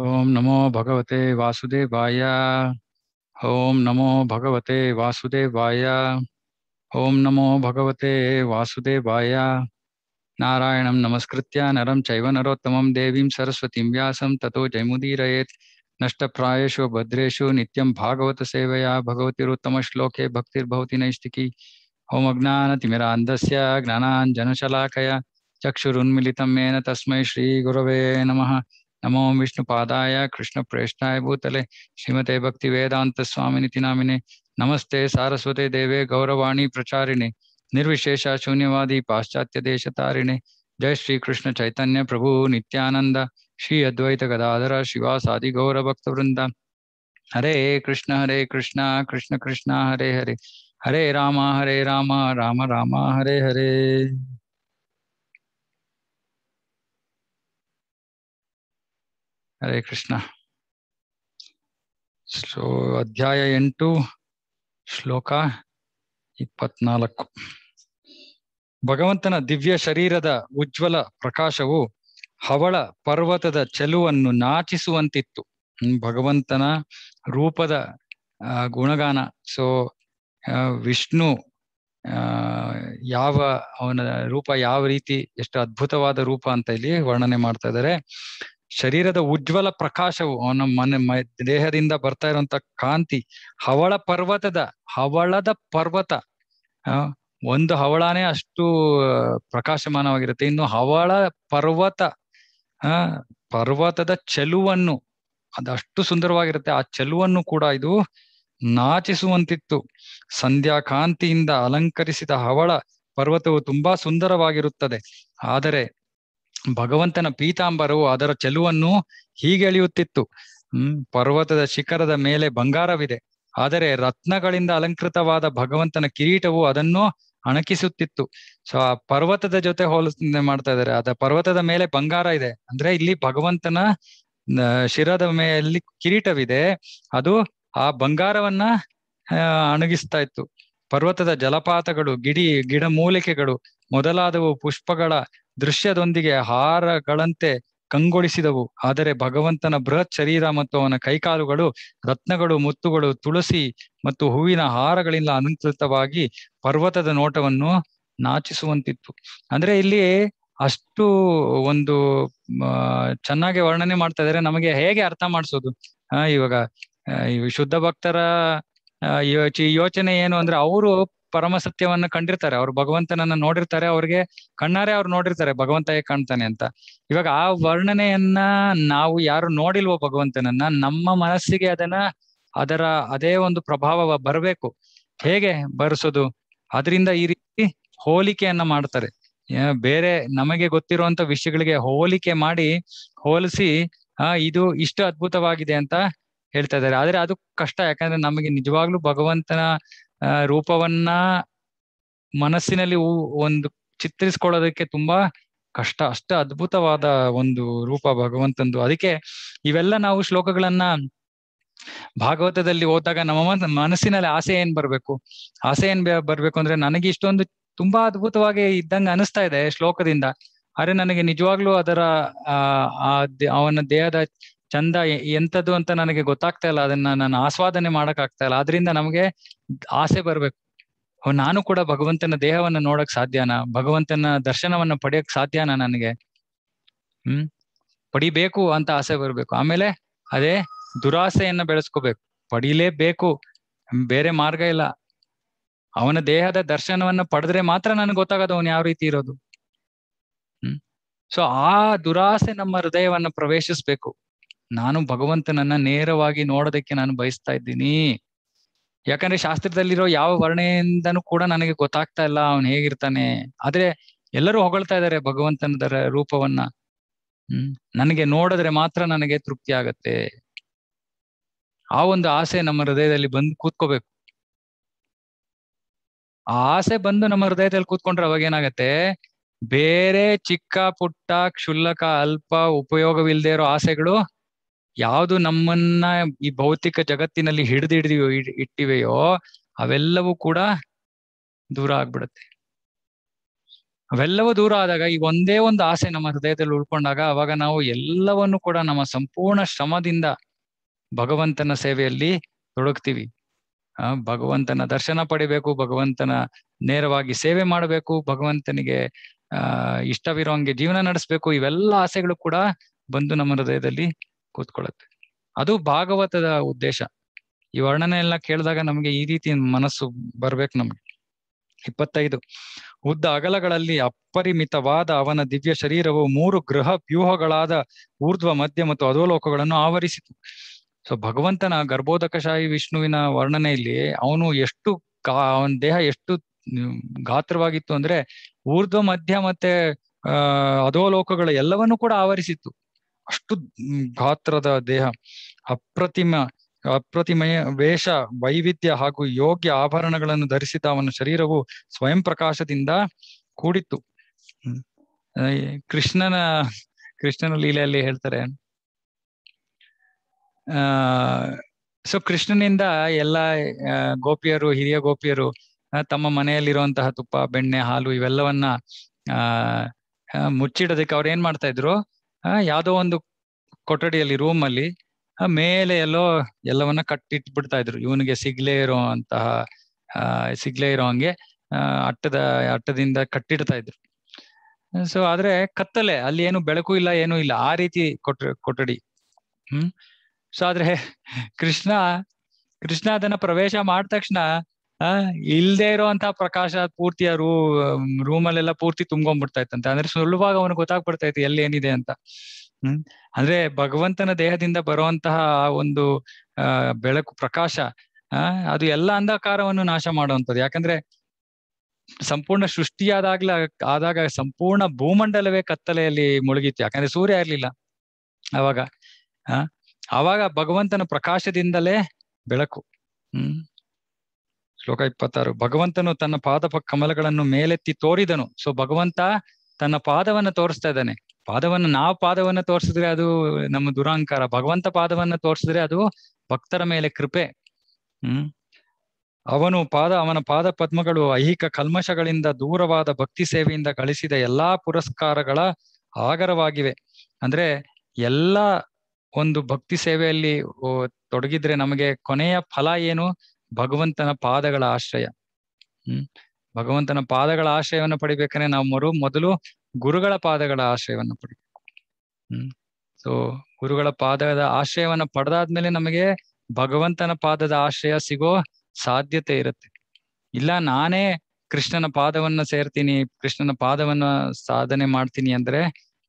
ओम नमो भगवते वासुदेवाय ओम नमो भगवते वासुदेवाय ओम नमो भगवते वासुदेवाय नारायण नमस्कृत नरम चैव नरोत्तमं सरस्वती व्या तथो ततो जयमुदीरयेत् नष्टप्रायेषु भद्रेषु नित्यं भगवतीम श्लोके भक्तिर्भवति नैष्टिकी ओम ज्ञानतिमरांध्य ज्ञानांजनशलाकया चक्षुरुन्मील मेन तस्म श्रीगुरव नम नमो कृष्ण प्रेषणाय भूतले श्रीमते भक्तिवेदान्तस्वामिनिति नामिने नमस्ते सारस्वते देवे गौरवाणी प्रचारिणे निर्विशेष शून्यवादी पाश्चात्य देश तारिणे जय श्री कृष्ण चैतन्य प्रभु नित्यानंद श्री अद्वैत गदाधर शिवासादि गौर भक्त वृंद हरे कृष्ण हरे कृष्ण कृष्ण कृष्ण हरे हरे हरे राम हरे राम राम राम हरे हरे ಹರೇ ಕೃಷ್ಣ ಶ್ಲೋ ಅಧ್ಯಾಯ ಎಂಟು ಶ್ಲೋಕ ಇಪ್ಪತ್ನಾಲ್ಕು ಭಗವಂತನ ದಿವ್ಯ ಶರೀರದ ಉಜ್ವಲ ಪ್ರಕಾಶವು ಹವಳ ಪರ್ವತದ ಚೆಲುವನ್ನು ನಾಚಿಸುವಂತಿತ್ತು ಭಗವಂತನ ರೂಪದ ಗುಣಗಾನ ಸೊ ವಿಷ್ಣು ಯಾವ ಅವನ ರೂಪ ಯಾವ ರೀತಿ ಎಷ್ಟು ಅದ್ಭುತವಾದ ರೂಪ ಅಂತ ಇಲ್ಲಿ ವರ್ಣನೆ ಮಾಡ್ತಾ ಇದ್ದಾರೆ ಶರೀರದ ಉಜ್ವಲ ಪ್ರಕಾಶವು ಅವನ ಮನೆ ದೇಹದಿಂದ ಬರ್ತಾ ಇರುವಂತ ಕಾಂತಿ ಹವಳ ಪರ್ವತದ ಹವಳದ ಪರ್ವತ ಒಂದು ಹವಳನೇ ಅಷ್ಟು ಪ್ರಕಾಶಮಾನವಾಗಿರುತ್ತೆ ಇನ್ನು ಹವಳ ಪರ್ವತ ಆ ಪರ್ವತದ ಚೆಲುವನ್ನು ಅದಷ್ಟು ಸುಂದರವಾಗಿರುತ್ತೆ ಆ ಚೆಲುವನ್ನು ಕೂಡ ಇದು ನಾಚಿಸುವಂತಿತ್ತು ಸಂಧ್ಯಾ ಕಾಂತಿಯಿಂದ ಅಲಂಕರಿಸಿದ ಹವಳ ಪರ್ವತವು ತುಂಬಾ ಸುಂದರವಾಗಿರುತ್ತದೆ ಆದರೆ ಭಗವಂತನ ಪೀತಾಂಬರವು ಅದರ ಚೆಲುವನ್ನು ಹೀಗೆಳೆಯುತ್ತಿತ್ತು ಹ್ಮ್ ಪರ್ವತದ ಶಿಖರದ ಮೇಲೆ ಬಂಗಾರವಿದೆ ಆದರೆ ರತ್ನಗಳಿಂದ ಅಲಂಕೃತವಾದ ಭಗವಂತನ ಕಿರೀಟವು ಅದನ್ನು ಅಣಕಿಸುತ್ತಿತ್ತು ಸೊ ಆ ಪರ್ವತದ ಜೊತೆ ಹೋಲ ಮಾಡ್ತಾ ಇದಾರೆ ಅದ ಪರ್ವತದ ಮೇಲೆ ಬಂಗಾರ ಇದೆ ಅಂದ್ರೆ ಇಲ್ಲಿ ಭಗವಂತನ ಶಿರದ ಮೇಲೆ ಕಿರೀಟವಿದೆ ಅದು ಆ ಬಂಗಾರವನ್ನ ಅಣಗಿಸ್ತಾ ಇತ್ತು ಪರ್ವತದ ಜಲಪಾತಗಳು ಗಿಡಿ ಗಿಡ ಮೂಲಿಕೆಗಳು ಮೊದಲಾದವು ಪುಷ್ಪಗಳ ದೃಶ್ಯದೊಂದಿಗೆ ಹಾರಗಳಂತೆ ಕಂಗೊಳಿಸಿದವು ಆದರೆ ಭಗವಂತನ ಬೃಹತ್ ಶರೀರ ಮತ್ತು ಅವನ ಕೈಕಾಲುಗಳು ರತ್ನಗಳು ಮುತ್ತುಗಳು ತುಳಸಿ ಮತ್ತು ಹೂವಿನ ಹಾರಗಳಿಂದ ಅನಂತೃತವಾಗಿ ಪರ್ವತದ ನೋಟವನ್ನು ನಾಚಿಸುವಂತಿತ್ತು ಅಂದ್ರೆ ಇಲ್ಲಿ ಅಷ್ಟು ಒಂದು ಚೆನ್ನಾಗಿ ವರ್ಣನೆ ಮಾಡ್ತಾ ಇದ್ರೆ ನಮಗೆ ಹೇಗೆ ಅರ್ಥ ಮಾಡಿಸೋದು ಆ ಇವಾಗ ಶುದ್ಧ ಭಕ್ತರ ಯೋಚನೆ ಏನು ಅಂದ್ರೆ ಅವರು ಪರಮ ಸತ್ಯವನ್ನ ಕಂಡಿರ್ತಾರೆ ಅವ್ರು ಭಗವಂತನನ್ನ ನೋಡಿರ್ತಾರೆ ಅವ್ರಿಗೆ ಕಣ್ಣಾರೆ ಅವ್ರು ನೋಡಿರ್ತಾರೆ ಭಗವಂತ ಹೇಗೆ ಕಾಣ್ತಾನೆ ಅಂತ ಇವಾಗ ಆ ವರ್ಣನೆಯನ್ನ ನಾವು ಯಾರು ನೋಡಿಲ್ವೋ ಭಗವಂತನನ್ನ ನಮ್ಮ ಮನಸ್ಸಿಗೆ ಅದನ್ನ ಅದರ ಅದೇ ಒಂದು ಪ್ರಭಾವ ಬರಬೇಕು ಹೇಗೆ ಬರ್ಸೋದು ಅದರಿಂದ ಈ ರೀತಿ ಹೋಲಿಕೆಯನ್ನ ಮಾಡ್ತಾರೆ ಬೇರೆ ನಮಗೆ ಗೊತ್ತಿರುವಂತ ವಿಷಯಗಳಿಗೆ ಹೋಲಿಕೆ ಮಾಡಿ ಹೋಲಿಸಿ ಆ ಇದು ಇಷ್ಟು ಅದ್ಭುತವಾಗಿದೆ ಅಂತ ಹೇಳ್ತಾ ಇದ್ದಾರೆ ಆದ್ರೆ ಅದು ಕಷ್ಟ ಯಾಕಂದ್ರೆ ನಮಗೆ ನಿಜವಾಗ್ಲೂ ಭಗವಂತನ ರೂಪವನ್ನ ಮನಸ್ಸಿನಲ್ಲಿ ಒಂದು ಚಿತ್ರಿಸ್ಕೊಳ್ಳೋದಕ್ಕೆ ತುಂಬಾ ಕಷ್ಟ ಅಷ್ಟ ಅದ್ಭುತವಾದ ಒಂದು ರೂಪ ಭಗವಂತಂದು ಅದಕ್ಕೆ ಇವೆಲ್ಲ ನಾವು ಶ್ಲೋಕಗಳನ್ನ ಭಾಗವತದಲ್ಲಿ ಹೋದಾಗ ನಮ್ಮ ಮನಸ್ಸಿನಲ್ಲಿ ಆಸೆ ಏನ್ ಬರ್ಬೇಕು ಆಸೆ ಏನ್ ಬರ್ಬೇಕು ಅಂದ್ರೆ ನನಗೆ ಇಷ್ಟೊಂದು ತುಂಬಾ ಅದ್ಭುತವಾಗಿ ಇದ್ದಂಗೆ ಅನಿಸ್ತಾ ಇದೆ ಶ್ಲೋಕದಿಂದ ಆದ್ರೆ ನನಗೆ ನಿಜವಾಗ್ಲೂ ಅದರ ಆ ಅವನ ದೇಹದ ಚಂದ ಎಂತದ್ದು ಅಂತ ನನಗೆ ಗೊತ್ತಾಗ್ತಾ ಇಲ್ಲ ಅದನ್ನ ನಾನು ಆಸ್ವಾದನೆ ಮಾಡಕ್ ಆಗ್ತಾ ಇಲ್ಲ ಅದರಿಂದ ನಮಗೆ ಆಸೆ ಬರ್ಬೇಕು ನಾನು ಕೂಡ ಭಗವಂತನ ದೇಹವನ್ನ ನೋಡಕ್ ಸಾಧ್ಯನಾ ಭಗವಂತನ ದರ್ಶನವನ್ನ ಪಡೆಯಕ್ ಸಾಧ್ಯನಾ ನನಗೆ ಹ್ಮ್ ಪಡಿಬೇಕು ಅಂತ ಆಸೆ ಬರ್ಬೇಕು ಆಮೇಲೆ ಅದೇ ದುರಾಸೆಯನ್ನ ಬೆಳೆಸ್ಕೋಬೇಕು ಪಡಿಲೇಬೇಕು ಬೇರೆ ಮಾರ್ಗ ಇಲ್ಲ ಅವನ ದೇಹದ ದರ್ಶನವನ್ನ ಪಡೆದ್ರೆ ಮಾತ್ರ ನನಗೆ ಗೊತ್ತಾಗೋದು ಅವನು ಯಾವ ರೀತಿ ಇರೋದು ಹ್ಮ್ ಸೊ ಆ ದುರಾಸೆ ನಮ್ಮ ಹೃದಯವನ್ನ ಪ್ರವೇಶಿಸ್ಬೇಕು ನಾನು ಭಗವಂತನನ್ನ ನೇರವಾಗಿ ನೋಡೋದಕ್ಕೆ ನಾನು ಬಯಸ್ತಾ ಇದ್ದೀನಿ ಯಾಕಂದ್ರೆ ಶಾಸ್ತ್ರದಲ್ಲಿರೋ ಯಾವ ವರ್ಣೆಯಿಂದನೂ ಕೂಡ ನನಗೆ ಗೊತ್ತಾಗ್ತಾ ಇಲ್ಲ ಅವನು ಹೇಗಿರ್ತಾನೆ ಆದ್ರೆ ಎಲ್ಲರೂ ಹೊಗಳ್ತಾ ಇದ್ದಾರೆ ಭಗವಂತನದರ ರೂಪವನ್ನ ಹ್ಮ್ ನನಗೆ ನೋಡಿದ್ರೆ ಮಾತ್ರ ನನಗೆ ತೃಪ್ತಿ ಆಗತ್ತೆ ಆ ಒಂದು ಆಸೆ ನಮ್ಮ ಹೃದಯದಲ್ಲಿ ಬಂದು ಕೂತ್ಕೋಬೇಕು ಆ ಆಸೆ ಬಂದು ನಮ್ಮ ಹೃದಯದಲ್ಲಿ ಕೂತ್ಕೊಂಡ್ರೆ ಅವಾಗ ಏನಾಗತ್ತೆ ಬೇರೆ ಚಿಕ್ಕ ಪುಟ್ಟ ಕ್ಷುಲ್ಲಕ ಅಲ್ಪ ಉಪಯೋಗವಿಲ್ಲದೆ ಇರೋ ಆಸೆಗಳು ಯಾವುದು ನಮ್ಮನ್ನ ಈ ಭೌತಿಕ ಜಗತ್ತಿನಲ್ಲಿ ಹಿಡಿದು ಹಿಡಿದಿವೋ ಇಟ್ಟಿವೆಯೋ ಅವೆಲ್ಲವೂ ಕೂಡ ದೂರ ಆಗ್ಬಿಡುತ್ತೆ ಅವೆಲ್ಲವೂ ದೂರ ಆದಾಗ ಈ ಒಂದೇ ಒಂದು ಆಸೆ ನಮ್ಮ ಹೃದಯದಲ್ಲಿ ಉಳ್ಕೊಂಡಾಗ ಅವಾಗ ನಾವು ಎಲ್ಲವನ್ನು ಕೂಡ ನಮ್ಮ ಸಂಪೂರ್ಣ ಶ್ರಮದಿಂದ ಭಗವಂತನ ಸೇವೆಯಲ್ಲಿ ತೊಡಗ್ತೀವಿ ಭಗವಂತನ ದರ್ಶನ ಪಡಿಬೇಕು ಭಗವಂತನ ನೇರವಾಗಿ ಸೇವೆ ಮಾಡಬೇಕು ಭಗವಂತನಿಗೆ ಆ ಇಷ್ಟವಿರೋಂಗೆ ಜೀವನ ನಡೆಸ್ಬೇಕು ಇವೆಲ್ಲ ಆಸೆಗಳು ಕೂಡ ಬಂದು ನಮ್ಮ ಹೃದಯದಲ್ಲಿ ಕೂತ್ಕೊಳ್ಳುತ್ತೆ ಅದು ಭಾಗವತದ ಉದ್ದೇಶ ಈ ವರ್ಣನೆ ಎಲ್ಲ ಕೇಳಿದಾಗ ನಮ್ಗೆ ಈ ರೀತಿ ಮನಸ್ಸು ಬರ್ಬೇಕು ನಮ್ಗೆ ಇಪ್ಪತ್ತೈದು ಉದ್ದ ಅಗಲಗಳಲ್ಲಿ ಅಪರಿಮಿತವಾದ ಅವನ ದಿವ್ಯ ಶರೀರವು ಮೂರು ಗೃಹ ವ್ಯೂಹಗಳಾದ ಊರ್ಧ್ವ ಮಧ್ಯ ಮತ್ತು ಅಧೋಲೋಕಗಳನ್ನು ಆವರಿಸಿತು ಸೊ ಭಗವಂತನ ಶಾಯಿ ವಿಷ್ಣುವಿನ ವರ್ಣನೆಯಲ್ಲಿ ಅವನು ಎಷ್ಟು ಕಾ ಅವನ ದೇಹ ಎಷ್ಟು ಗಾತ್ರವಾಗಿತ್ತು ಅಂದ್ರೆ ಊರ್ಧ್ವ ಮಧ್ಯ ಮತ್ತೆ ಅಹ್ ಅಧೋಲೋಕಗಳು ಎಲ್ಲವನ್ನೂ ಕೂಡ ಆವರಿಸಿತ್ತು ಅಷ್ಟು ಗಾತ್ರದ ದೇಹ ಅಪ್ರತಿಮ ಅಪ್ರತಿಮಯ ವೇಷ ವೈವಿಧ್ಯ ಹಾಗೂ ಯೋಗ್ಯ ಆಭರಣಗಳನ್ನು ಧರಿಸಿದ ಅವನ ಶರೀರವು ಸ್ವಯಂ ಪ್ರಕಾಶದಿಂದ ಕೂಡಿತ್ತು ಕೃಷ್ಣನ ಕೃಷ್ಣನ ಲೀಲೆಯಲ್ಲಿ ಹೇಳ್ತಾರೆ ಆ ಸೊ ಕೃಷ್ಣನಿಂದ ಎಲ್ಲ ಗೋಪಿಯರು ಹಿರಿಯ ಗೋಪಿಯರು ತಮ್ಮ ಮನೆಯಲ್ಲಿರುವಂತಹ ತುಪ್ಪ ಬೆಣ್ಣೆ ಹಾಲು ಇವೆಲ್ಲವನ್ನ ಆ ಮುಚ್ಚಿಡೋದಕ್ಕೆ ಅವ್ರು ಏನ್ ಮಾಡ್ತಾ ಇದ್ರು ಯಾವುದೋ ಒಂದು ಕೊಠಡಿಯಲ್ಲಿ ರೂಮ್ ಅಲ್ಲಿ ಮೇಲೆ ಎಲ್ಲೋ ಎಲ್ಲವನ್ನ ಕಟ್ಟಿಟ್ ಬಿಡ್ತಾ ಇದ್ರು ಇವನಿಗೆ ಸಿಗ್ಲೇ ಇರೋ ಅಂತಹ ಸಿಗ್ಲೇ ಇರೋ ಹಂಗೆ ಅಟ್ಟದ ಅಟ್ಟದಿಂದ ಕಟ್ಟಿಡ್ತಾ ಇದ್ರು ಸೊ ಆದ್ರೆ ಕತ್ತಲೆ ಅಲ್ಲಿ ಏನು ಬೆಳಕು ಇಲ್ಲ ಏನು ಇಲ್ಲ ಆ ರೀತಿ ಕೊಟ್ ಕೊಠಡಿ ಹ್ಮ್ ಸೊ ಆದ್ರೆ ಕೃಷ್ಣ ಕೃಷ್ಣ ಅದನ್ನ ಪ್ರವೇಶ ಮಾಡಿದ ತಕ್ಷಣ ಆ ಇಲ್ದೇ ಇರೋಂತ ಪ್ರಕಾಶ ಆ ರೂ ರೂಮಲ್ಲೆಲ್ಲ ಪೂರ್ತಿ ಬಿಡ್ತಾ ಇತ್ತಂತೆ ಅಂದ್ರೆ ಸುಲಭವಾಗಿ ಅವನಿಗೆ ಗೊತ್ತಾಗ್ಬಿಡ್ತಾ ಇತ್ತು ಎಲ್ಲಿ ಏನಿದೆ ಅಂತ ಹ್ಮ್ ಅಂದ್ರೆ ಭಗವಂತನ ದೇಹದಿಂದ ಬರುವಂತಹ ಒಂದು ಆ ಬೆಳಕು ಪ್ರಕಾಶ ಆ ಅದು ಎಲ್ಲ ಅಂಧಕಾರವನ್ನು ನಾಶ ಮಾಡುವಂಥದ್ದು ಯಾಕಂದ್ರೆ ಸಂಪೂರ್ಣ ಸೃಷ್ಟಿಯಾದಾಗ್ಲ ಆದಾಗ ಸಂಪೂರ್ಣ ಭೂಮಂಡಲವೇ ಕತ್ತಲೆಯಲ್ಲಿ ಮುಳುಗಿತ್ತು ಯಾಕಂದ್ರೆ ಸೂರ್ಯ ಇರ್ಲಿಲ್ಲ ಅವಾಗ ಆ ಅವಾಗ ಭಗವಂತನ ಪ್ರಕಾಶದಿಂದಲೇ ಬೆಳಕು ಹ್ಮ್ ಶ್ಲೋಕ ಇಪ್ಪತ್ತಾರು ಭಗವಂತನು ತನ್ನ ಪಾದ ಕಮಲಗಳನ್ನು ಮೇಲೆತ್ತಿ ತೋರಿದನು ಸೊ ಭಗವಂತ ತನ್ನ ಪಾದವನ್ನ ತೋರಿಸ್ತಾ ಇದ್ದಾನೆ ಪಾದವನ್ನ ನಾವು ಪಾದವನ್ನ ತೋರಿಸಿದ್ರೆ ಅದು ನಮ್ಮ ದುರಾಂಕಾರ ಭಗವಂತ ಪಾದವನ್ನ ತೋರಿಸಿದ್ರೆ ಅದು ಭಕ್ತರ ಮೇಲೆ ಕೃಪೆ ಹ್ಮ್ ಅವನು ಪಾದ ಅವನ ಪಾದ ಪದ್ಮಗಳು ಐಹಿಕ ಕಲ್ಮಶಗಳಿಂದ ದೂರವಾದ ಭಕ್ತಿ ಸೇವೆಯಿಂದ ಗಳಿಸಿದ ಎಲ್ಲಾ ಪುರಸ್ಕಾರಗಳ ಆಗರವಾಗಿವೆ ಅಂದ್ರೆ ಎಲ್ಲ ಒಂದು ಭಕ್ತಿ ಸೇವೆಯಲ್ಲಿ ತೊಡಗಿದ್ರೆ ನಮಗೆ ಕೊನೆಯ ಫಲ ಏನು ಭಗವಂತನ ಪಾದಗಳ ಆಶ್ರಯ ಹ್ಮ್ ಭಗವಂತನ ಪಾದಗಳ ಆಶ್ರಯವನ್ನು ಪಡಿಬೇಕಂದ್ರೆ ನಾವು ಮರು ಮೊದಲು ಗುರುಗಳ ಪಾದಗಳ ಆಶ್ರಯವನ್ನು ಪಡಿಬೇಕು ಹ್ಮ್ ಸೊ ಗುರುಗಳ ಪಾದದ ಆಶ್ರಯವನ್ನು ಪಡೆದಾದ್ಮೇಲೆ ನಮಗೆ ಭಗವಂತನ ಪಾದದ ಆಶ್ರಯ ಸಿಗೋ ಸಾಧ್ಯತೆ ಇರುತ್ತೆ ಇಲ್ಲ ನಾನೇ ಕೃಷ್ಣನ ಪಾದವನ್ನ ಸೇರ್ತೀನಿ ಕೃಷ್ಣನ ಪಾದವನ್ನ ಸಾಧನೆ ಮಾಡ್ತೀನಿ ಅಂದ್ರೆ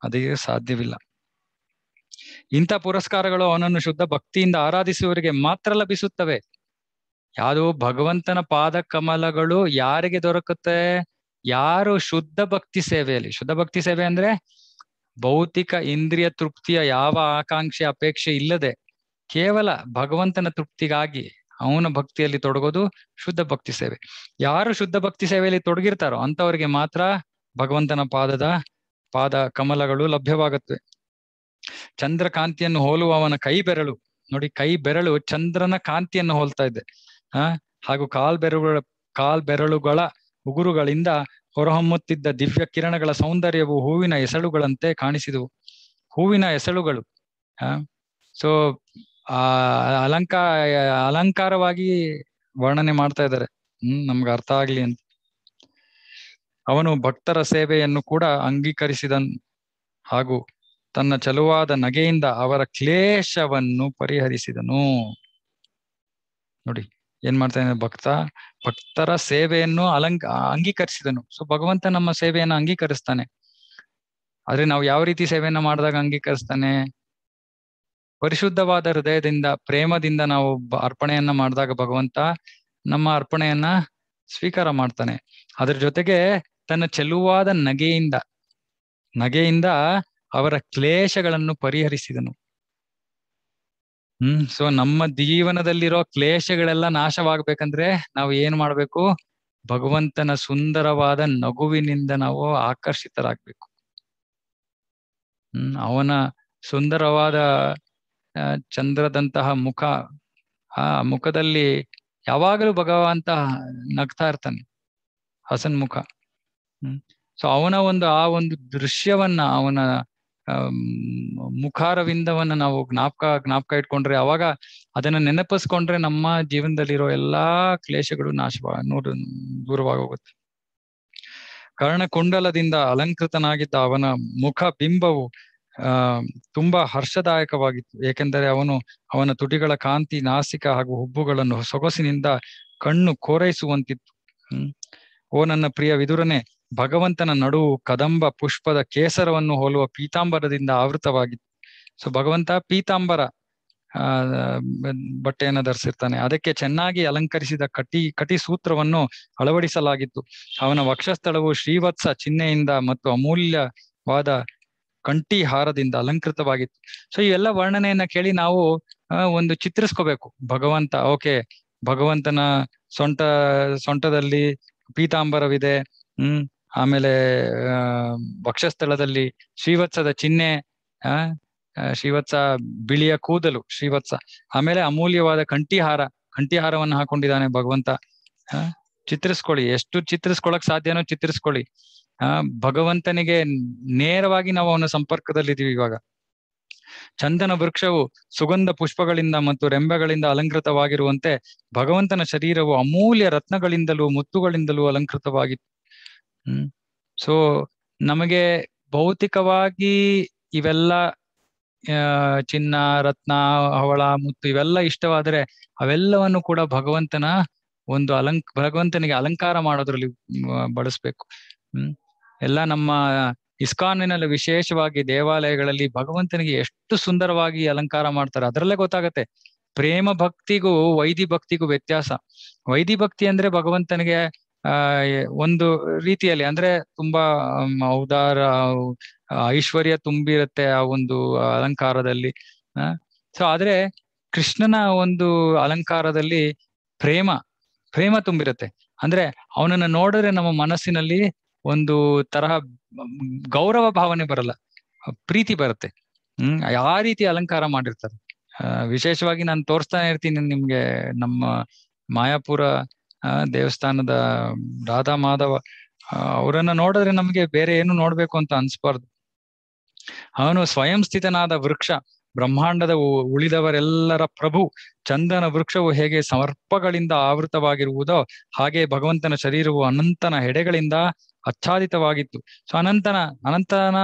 ಅದಕ್ಕೆ ಸಾಧ್ಯವಿಲ್ಲ ಇಂಥ ಪುರಸ್ಕಾರಗಳು ಅವನನ್ನು ಶುದ್ಧ ಭಕ್ತಿಯಿಂದ ಆರಾಧಿಸುವವರಿಗೆ ಮಾತ್ರ ಲಭಿಸುತ್ತವೆ ಯಾವುದು ಭಗವಂತನ ಪಾದ ಕಮಲಗಳು ಯಾರಿಗೆ ದೊರಕುತ್ತೆ ಯಾರು ಶುದ್ಧ ಭಕ್ತಿ ಸೇವೆಯಲ್ಲಿ ಶುದ್ಧ ಭಕ್ತಿ ಸೇವೆ ಅಂದ್ರೆ ಭೌತಿಕ ಇಂದ್ರಿಯ ತೃಪ್ತಿಯ ಯಾವ ಆಕಾಂಕ್ಷೆ ಅಪೇಕ್ಷೆ ಇಲ್ಲದೆ ಕೇವಲ ಭಗವಂತನ ತೃಪ್ತಿಗಾಗಿ ಅವನ ಭಕ್ತಿಯಲ್ಲಿ ತೊಡಗೋದು ಶುದ್ಧ ಭಕ್ತಿ ಸೇವೆ ಯಾರು ಶುದ್ಧ ಭಕ್ತಿ ಸೇವೆಯಲ್ಲಿ ತೊಡಗಿರ್ತಾರೋ ಅಂತವರಿಗೆ ಮಾತ್ರ ಭಗವಂತನ ಪಾದದ ಪಾದ ಕಮಲಗಳು ಲಭ್ಯವಾಗುತ್ತವೆ ಚಂದ್ರಕಾಂತಿಯನ್ನು ಹೋಲುವ ಅವನ ಕೈ ಬೆರಳು ನೋಡಿ ಕೈ ಬೆರಳು ಚಂದ್ರನ ಕಾಂತಿಯನ್ನು ಹೋಲ್ತಾ ಇದೆ ಕಾಲ್ ಹಾಗೂ ಕಾಲ್ ಬೆರಳುಗಳ ಉಗುರುಗಳಿಂದ ಹೊರಹೊಮ್ಮುತ್ತಿದ್ದ ದಿವ್ಯ ಕಿರಣಗಳ ಸೌಂದರ್ಯವು ಹೂವಿನ ಎಸಳುಗಳಂತೆ ಕಾಣಿಸಿದವು ಹೂವಿನ ಎಸಳುಗಳು ಹ ಸೊ ಆ ಅಲಂಕಾರ ಅಲಂಕಾರವಾಗಿ ವರ್ಣನೆ ಮಾಡ್ತಾ ಇದ್ದಾರೆ ಹ್ಮ್ ನಮ್ಗೆ ಅರ್ಥ ಆಗ್ಲಿ ಅಂತ ಅವನು ಭಕ್ತರ ಸೇವೆಯನ್ನು ಕೂಡ ಅಂಗೀಕರಿಸಿದನು ಹಾಗೂ ತನ್ನ ಚಲುವಾದ ನಗೆಯಿಂದ ಅವರ ಕ್ಲೇಶವನ್ನು ಪರಿಹರಿಸಿದನು ನೋಡಿ ಏನ್ ಮಾಡ್ತಾನೆ ಭಕ್ತ ಭಕ್ತರ ಸೇವೆಯನ್ನು ಅಲಂಕ ಅಂಗೀಕರಿಸಿದನು ಸೊ ಭಗವಂತ ನಮ್ಮ ಸೇವೆಯನ್ನು ಅಂಗೀಕರಿಸ್ತಾನೆ ಆದ್ರೆ ನಾವು ಯಾವ ರೀತಿ ಸೇವೆಯನ್ನ ಮಾಡಿದಾಗ ಅಂಗೀಕರಿಸ್ತಾನೆ ಪರಿಶುದ್ಧವಾದ ಹೃದಯದಿಂದ ಪ್ರೇಮದಿಂದ ನಾವು ಅರ್ಪಣೆಯನ್ನ ಮಾಡಿದಾಗ ಭಗವಂತ ನಮ್ಮ ಅರ್ಪಣೆಯನ್ನ ಸ್ವೀಕಾರ ಮಾಡ್ತಾನೆ ಅದ್ರ ಜೊತೆಗೆ ತನ್ನ ಚೆಲುವಾದ ನಗೆಯಿಂದ ನಗೆಯಿಂದ ಅವರ ಕ್ಲೇಶಗಳನ್ನು ಪರಿಹರಿಸಿದನು ಹ್ಮ್ ಸೊ ನಮ್ಮ ಜೀವನದಲ್ಲಿರೋ ಕ್ಲೇಶಗಳೆಲ್ಲ ನಾಶವಾಗ್ಬೇಕಂದ್ರೆ ನಾವು ಏನ್ ಮಾಡ್ಬೇಕು ಭಗವಂತನ ಸುಂದರವಾದ ನಗುವಿನಿಂದ ನಾವು ಆಕರ್ಷಿತರಾಗ್ಬೇಕು ಹ್ಮ್ ಅವನ ಸುಂದರವಾದ ಚಂದ್ರದಂತಹ ಮುಖ ಆ ಮುಖದಲ್ಲಿ ಯಾವಾಗಲೂ ಭಗವಂತ ನಗ್ತಾ ಇರ್ತಾನೆ ಹಸನ್ ಮುಖ ಹ್ಮ್ ಸೊ ಅವನ ಒಂದು ಆ ಒಂದು ದೃಶ್ಯವನ್ನ ಅವನ ಮುಖಾರವಿಂದವನ್ನ ನಾವು ಜ್ಞಾಪಕ ಜ್ಞಾಪಕ ಇಟ್ಕೊಂಡ್ರೆ ಅವಾಗ ಅದನ್ನ ನೆನಪಿಸ್ಕೊಂಡ್ರೆ ನಮ್ಮ ಜೀವನದಲ್ಲಿರೋ ಎಲ್ಲಾ ಕ್ಲೇಶಗಳು ನಾಶ ನೂರ ದೂರವಾಗಿ ಹೋಗುತ್ತೆ ಕರ್ಣಕುಂಡಲದಿಂದ ಅಲಂಕೃತನಾಗಿದ್ದ ಅವನ ಮುಖ ಬಿಂಬವು ಆ ತುಂಬಾ ಹರ್ಷದಾಯಕವಾಗಿತ್ತು ಏಕೆಂದರೆ ಅವನು ಅವನ ತುಟಿಗಳ ಕಾಂತಿ ನಾಸಿಕ ಹಾಗೂ ಹುಬ್ಬುಗಳನ್ನು ಸೊಗಸಿನಿಂದ ಕಣ್ಣು ಕೋರೈಸುವಂತಿತ್ತು ಹ್ಮ್ ಓ ನನ್ನ ಪ್ರಿಯ ವಿದುರನೆ ಭಗವಂತನ ನಡುವು ಕದಂಬ ಪುಷ್ಪದ ಕೇಸರವನ್ನು ಹೋಲುವ ಪೀತಾಂಬರದಿಂದ ಆವೃತವಾಗಿತ್ತು ಸೊ ಭಗವಂತ ಪೀತಾಂಬರ ಆ ಬಟ್ಟೆಯನ್ನು ಧರಿಸಿರ್ತಾನೆ ಅದಕ್ಕೆ ಚೆನ್ನಾಗಿ ಅಲಂಕರಿಸಿದ ಕಟಿ ಕಟಿ ಸೂತ್ರವನ್ನು ಅಳವಡಿಸಲಾಗಿತ್ತು ಅವನ ವಕ್ಷಸ್ಥಳವು ಶ್ರೀವತ್ಸ ಚಿಹ್ನೆಯಿಂದ ಮತ್ತು ಅಮೂಲ್ಯವಾದ ಕಂಠಿ ಹಾರದಿಂದ ಅಲಂಕೃತವಾಗಿತ್ತು ಸೊ ಈ ಎಲ್ಲ ವರ್ಣನೆಯನ್ನ ಕೇಳಿ ನಾವು ಒಂದು ಚಿತ್ರಿಸ್ಕೋಬೇಕು ಭಗವಂತ ಓಕೆ ಭಗವಂತನ ಸೊಂಟ ಸೊಂಟದಲ್ಲಿ ಪೀತಾಂಬರವಿದೆ ಹ್ಮ್ ಆಮೇಲೆ ಭಕ್ಷ್ಯಸ್ಥಳದಲ್ಲಿ ಶ್ರೀವತ್ಸದ ಚಿಹ್ನೆ ಆ ಶ್ರೀವತ್ಸ ಬಿಳಿಯ ಕೂದಲು ಶ್ರೀವತ್ಸ ಆಮೇಲೆ ಅಮೂಲ್ಯವಾದ ಕಂಠಿಹಾರ ಕಂಠಿಹಾರವನ್ನು ಹಾಕೊಂಡಿದ್ದಾನೆ ಭಗವಂತ ಚಿತ್ರಿಸ್ಕೊಳ್ಳಿ ಎಷ್ಟು ಚಿತ್ರಿಸ್ಕೊಳಕ್ ಸಾಧ್ಯನೋ ಚಿತ್ರಿಸ್ಕೊಳ್ಳಿ ಆ ಭಗವಂತನಿಗೆ ನೇರವಾಗಿ ನಾವು ಅವನ ಸಂಪರ್ಕದಲ್ಲಿದ್ದೀವಿ ಇವಾಗ ಚಂದನ ವೃಕ್ಷವು ಸುಗಂಧ ಪುಷ್ಪಗಳಿಂದ ಮತ್ತು ರೆಂಬೆಗಳಿಂದ ಅಲಂಕೃತವಾಗಿರುವಂತೆ ಭಗವಂತನ ಶರೀರವು ಅಮೂಲ್ಯ ರತ್ನಗಳಿಂದಲೂ ಮುತ್ತುಗಳಿಂದಲೂ ಅಲಂಕೃತವಾಗಿ ಹ್ಮ್ ಸೊ ನಮಗೆ ಭೌತಿಕವಾಗಿ ಇವೆಲ್ಲ ಚಿನ್ನ ರತ್ನ ಹವಳ ಮುತ್ತು ಇವೆಲ್ಲ ಇಷ್ಟವಾದರೆ ಅವೆಲ್ಲವನ್ನು ಕೂಡ ಭಗವಂತನ ಒಂದು ಅಲಂಕ ಭಗವಂತನಿಗೆ ಅಲಂಕಾರ ಮಾಡೋದ್ರಲ್ಲಿ ಬಳಸ್ಬೇಕು ಹ್ಮ್ ಎಲ್ಲ ನಮ್ಮ ಇಸ್ಕಾನಿನಲ್ಲಿ ವಿಶೇಷವಾಗಿ ದೇವಾಲಯಗಳಲ್ಲಿ ಭಗವಂತನಿಗೆ ಎಷ್ಟು ಸುಂದರವಾಗಿ ಅಲಂಕಾರ ಮಾಡ್ತಾರೆ ಅದರಲ್ಲೇ ಗೊತ್ತಾಗತ್ತೆ ಪ್ರೇಮ ಭಕ್ತಿಗೂ ವೈದಿ ಭಕ್ತಿಗೂ ವ್ಯತ್ಯಾಸ ವೈದಿ ಭಕ್ತಿ ಅಂದ್ರೆ ಭಗವಂತನಿಗೆ ಒಂದು ರೀತಿಯಲ್ಲಿ ಅಂದ್ರೆ ತುಂಬಾ ಔದಾರ ಐಶ್ವರ್ಯ ತುಂಬಿರುತ್ತೆ ಆ ಒಂದು ಅಲಂಕಾರದಲ್ಲಿ ಸೊ ಆದ್ರೆ ಕೃಷ್ಣನ ಒಂದು ಅಲಂಕಾರದಲ್ಲಿ ಪ್ರೇಮ ಪ್ರೇಮ ತುಂಬಿರುತ್ತೆ ಅಂದ್ರೆ ಅವನನ್ನ ನೋಡಿದ್ರೆ ನಮ್ಮ ಮನಸ್ಸಿನಲ್ಲಿ ಒಂದು ತರಹ ಗೌರವ ಭಾವನೆ ಬರಲ್ಲ ಪ್ರೀತಿ ಬರುತ್ತೆ ಹ್ಮ್ ಯಾವ ರೀತಿ ಅಲಂಕಾರ ಮಾಡಿರ್ತಾರೆ ವಿಶೇಷವಾಗಿ ನಾನು ತೋರಿಸ್ತಾನೆ ಇರ್ತೀನಿ ನಿಮ್ಗೆ ನಮ್ಮ ಮಾಯಾಪುರ ಆ ದೇವಸ್ಥಾನದ ರಾಧಾ ಮಾಧವ ಅವರನ್ನ ನೋಡಿದ್ರೆ ನಮ್ಗೆ ಬೇರೆ ಏನು ನೋಡ್ಬೇಕು ಅಂತ ಅನ್ಸ್ಬಾರ್ದು ಅವನು ಸ್ವಯಂ ಸ್ಥಿತನಾದ ವೃಕ್ಷ ಬ್ರಹ್ಮಾಂಡದ ಉಳಿದವರೆಲ್ಲರ ಪ್ರಭು ಚಂದನ ವೃಕ್ಷವು ಹೇಗೆ ಸಮರ್ಪಗಳಿಂದ ಆವೃತವಾಗಿರುವುದೋ ಹಾಗೆ ಭಗವಂತನ ಶರೀರವು ಅನಂತನ ಹೆಡೆಗಳಿಂದ ಆಚ್ಛಾದಿತವಾಗಿತ್ತು ಸೊ ಅನಂತನ ಅನಂತನ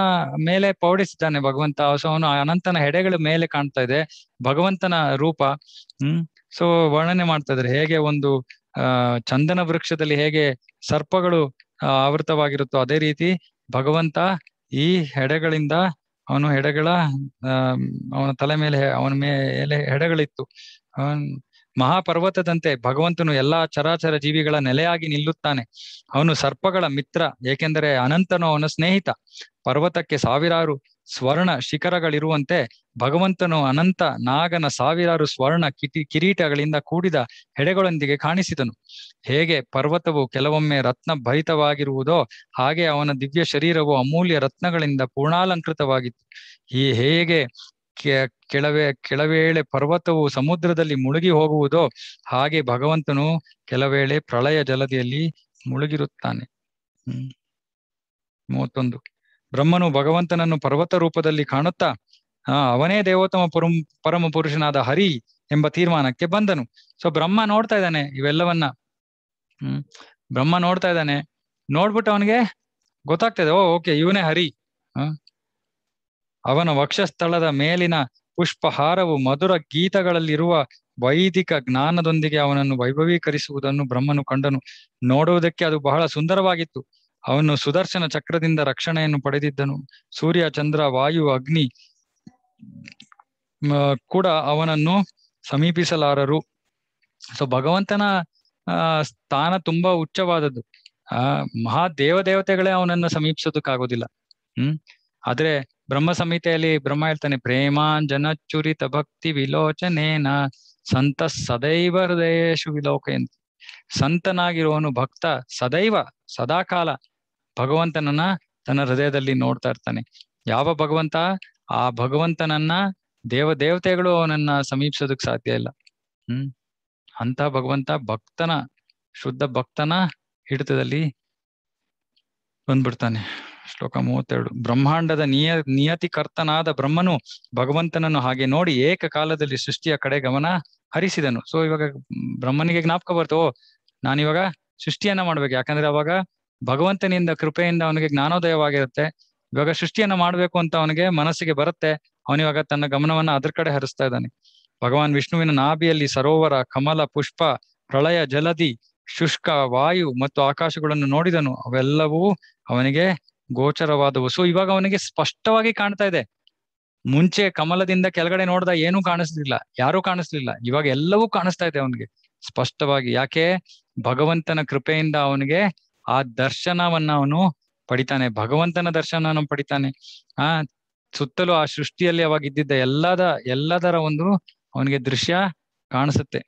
ಮೇಲೆ ಪೌಡಿಸಿದ್ದಾನೆ ಭಗವಂತ ಸೊ ಅವನು ಅನಂತನ ಹೆಡೆಗಳ ಮೇಲೆ ಕಾಣ್ತಾ ಇದೆ ಭಗವಂತನ ರೂಪ ಹ್ಮ್ ಸೊ ವರ್ಣನೆ ಮಾಡ್ತಾ ಇದ್ರೆ ಹೇಗೆ ಒಂದು ಚಂದನ ವೃಕ್ಷದಲ್ಲಿ ಹೇಗೆ ಸರ್ಪಗಳು ಆವೃತವಾಗಿರುತ್ತೋ ಅದೇ ರೀತಿ ಭಗವಂತ ಈ ಹೆಡೆಗಳಿಂದ ಅವನು ಹೆಡೆಗಳ ಅವನ ತಲೆ ಮೇಲೆ ಅವನ ಮೇಲೆ ಹೆಡೆಗಳಿತ್ತು ಅವನ್ ಮಹಾಪರ್ವತದಂತೆ ಭಗವಂತನು ಎಲ್ಲಾ ಚರಾಚರ ಜೀವಿಗಳ ನೆಲೆಯಾಗಿ ನಿಲ್ಲುತ್ತಾನೆ ಅವನು ಸರ್ಪಗಳ ಮಿತ್ರ ಏಕೆಂದರೆ ಅನಂತನು ಅವನ ಸ್ನೇಹಿತ ಪರ್ವತಕ್ಕೆ ಸಾವಿರಾರು ಸ್ವರ್ಣ ಶಿಖರಗಳಿರುವಂತೆ ಭಗವಂತನು ಅನಂತ ನಾಗನ ಸಾವಿರಾರು ಸ್ವರ್ಣ ಕಿಟಿ ಕಿರೀಟಗಳಿಂದ ಕೂಡಿದ ಹೆಡೆಗಳೊಂದಿಗೆ ಕಾಣಿಸಿದನು ಹೇಗೆ ಪರ್ವತವು ಕೆಲವೊಮ್ಮೆ ರತ್ನ ಭರಿತವಾಗಿರುವುದೋ ಹಾಗೆ ಅವನ ದಿವ್ಯ ಶರೀರವು ಅಮೂಲ್ಯ ರತ್ನಗಳಿಂದ ಪೂರ್ಣಾಲಂಕೃತವಾಗಿತ್ತು ಈ ಹೇಗೆ ಕೆಳವೇ ಕೆಲವೇಳೆ ಪರ್ವತವು ಸಮುದ್ರದಲ್ಲಿ ಮುಳುಗಿ ಹೋಗುವುದೋ ಹಾಗೆ ಭಗವಂತನು ಕೆಲವೇಳೆ ಪ್ರಳಯ ಜಲದಿಯಲ್ಲಿ ಮುಳುಗಿರುತ್ತಾನೆ ಹ್ಮ್ ಮೂವತ್ತೊಂದು ಬ್ರಹ್ಮನು ಭಗವಂತನನ್ನು ಪರ್ವತ ರೂಪದಲ್ಲಿ ಕಾಣುತ್ತಾ ಆ ಅವನೇ ದೇವೋತ್ತಮ ಪರಂ ಪರಮ ಪುರುಷನಾದ ಹರಿ ಎಂಬ ತೀರ್ಮಾನಕ್ಕೆ ಬಂದನು ಸೊ ಬ್ರಹ್ಮ ನೋಡ್ತಾ ಇದ್ದಾನೆ ಇವೆಲ್ಲವನ್ನ ಹ್ಮ್ ಬ್ರಹ್ಮ ನೋಡ್ತಾ ಇದ್ದಾನೆ ನೋಡ್ಬಿಟ್ಟು ಅವನಿಗೆ ಗೊತ್ತಾಗ್ತದೆ ಓ ಓಕೆ ಇವನೇ ಹರಿ ಹ್ಮ್ ಅವನ ವಕ್ಷಸ್ಥಳದ ಮೇಲಿನ ಪುಷ್ಪಹಾರವು ಮಧುರ ಗೀತಗಳಲ್ಲಿರುವ ವೈದಿಕ ಜ್ಞಾನದೊಂದಿಗೆ ಅವನನ್ನು ವೈಭವೀಕರಿಸುವುದನ್ನು ಬ್ರಹ್ಮನು ಕಂಡನು ನೋಡುವುದಕ್ಕೆ ಅದು ಬಹಳ ಸುಂದರವಾಗಿತ್ತು ಅವನು ಸುದರ್ಶನ ಚಕ್ರದಿಂದ ರಕ್ಷಣೆಯನ್ನು ಪಡೆದಿದ್ದನು ಸೂರ್ಯ ಚಂದ್ರ ವಾಯು ಅಗ್ನಿ ಕೂಡ ಅವನನ್ನು ಸಮೀಪಿಸಲಾರರು ಸೊ ಭಗವಂತನ ಸ್ಥಾನ ತುಂಬಾ ಉಚ್ಚವಾದದ್ದು ಆ ಮಹಾದೇವ ದೇವತೆಗಳೇ ಅವನನ್ನು ಸಮೀಪಿಸೋದಕ್ಕಾಗೋದಿಲ್ಲ ಹ್ಮ್ ಆದ್ರೆ ಬ್ರಹ್ಮ ಸಂಹಿತೆಯಲ್ಲಿ ಬ್ರಹ್ಮ ಹೇಳ್ತಾನೆ ಪ್ರೇಮಾಂಜನ ಚುರಿತ ಭಕ್ತಿ ವಿಲೋಚನೇನ ಸಂತ ಸದೈವ ಹೃದಯೇಶು ವಿಲೋಕ ಎಂತ ಸಂತನಾಗಿರುವನು ಭಕ್ತ ಸದೈವ ಸದಾಕಾಲ ಭಗವಂತನನ್ನ ತನ್ನ ಹೃದಯದಲ್ಲಿ ನೋಡ್ತಾ ಇರ್ತಾನೆ ಯಾವ ಭಗವಂತ ಆ ಭಗವಂತನನ್ನ ದೇವ ದೇವತೆಗಳು ಅವನನ್ನ ಸಮೀಪಿಸೋದಕ್ ಸಾಧ್ಯ ಇಲ್ಲ ಹ್ಮ್ ಅಂತ ಭಗವಂತ ಭಕ್ತನ ಶುದ್ಧ ಭಕ್ತನ ಹಿಡಿತದಲ್ಲಿ ಬಂದ್ಬಿಡ್ತಾನೆ ಶ್ಲೋಕ ಮೂವತ್ತೆರಡು ಬ್ರಹ್ಮಾಂಡದ ನಿಯ ನಿಯತಿ ಕರ್ತನಾದ ಬ್ರಹ್ಮನು ಭಗವಂತನನ್ನು ಹಾಗೆ ನೋಡಿ ಏಕಕಾಲದಲ್ಲಿ ಸೃಷ್ಟಿಯ ಕಡೆ ಗಮನ ಹರಿಸಿದನು ಸೊ ಇವಾಗ ಬ್ರಹ್ಮನಿಗೆ ಜ್ಞಾಪಕ ಬರ್ತೋ ನಾನಿವಾಗ ಸೃಷ್ಟಿಯನ್ನ ಮಾಡ್ಬೇಕು ಯಾಕಂದ್ರೆ ಅವಾಗ ಭಗವಂತನಿಂದ ಕೃಪೆಯಿಂದ ಅವನಿಗೆ ಜ್ಞಾನೋದಯವಾಗಿರುತ್ತೆ ಇವಾಗ ಸೃಷ್ಟಿಯನ್ನ ಮಾಡ್ಬೇಕು ಅಂತ ಅವನಿಗೆ ಮನಸ್ಸಿಗೆ ಬರುತ್ತೆ ಅವನಿವಾಗ ತನ್ನ ಗಮನವನ್ನ ಅದ್ರ ಕಡೆ ಹರಿಸ್ತಾ ಇದ್ದಾನೆ ಭಗವಾನ್ ವಿಷ್ಣುವಿನ ನಾಭಿಯಲ್ಲಿ ಸರೋವರ ಕಮಲ ಪುಷ್ಪ ಪ್ರಳಯ ಜಲದಿ ಶುಷ್ಕ ವಾಯು ಮತ್ತು ಆಕಾಶಗಳನ್ನು ನೋಡಿದನು ಅವೆಲ್ಲವೂ ಅವನಿಗೆ ಗೋಚರವಾದವು ಸೊ ಇವಾಗ ಅವನಿಗೆ ಸ್ಪಷ್ಟವಾಗಿ ಕಾಣ್ತಾ ಇದೆ ಮುಂಚೆ ಕಮಲದಿಂದ ಕೆಳಗಡೆ ನೋಡ್ದ ಏನೂ ಕಾಣಿಸ್ಲಿಲ್ಲ ಯಾರೂ ಕಾಣಿಸ್ಲಿಲ್ಲ ಇವಾಗ ಎಲ್ಲವೂ ಕಾಣಿಸ್ತಾ ಇದೆ ಅವನಿಗೆ ಸ್ಪಷ್ಟವಾಗಿ ಯಾಕೆ ಭಗವಂತನ ಕೃಪೆಯಿಂದ ಅವನಿಗೆ ಆ ದರ್ಶನವನ್ನ ಅವನು ಪಡಿತಾನೆ ಭಗವಂತನ ದರ್ಶನ ಪಡಿತಾನೆ ಆ ಸುತ್ತಲೂ ಆ ಸೃಷ್ಟಿಯಲ್ಲಿ ಅವಾಗ ಇದ್ದಿದ್ದ ಎಲ್ಲದ ಎಲ್ಲದರ ಒಂದು ಅವನಿಗೆ ದೃಶ್ಯ ಕಾಣಿಸುತ್ತೆ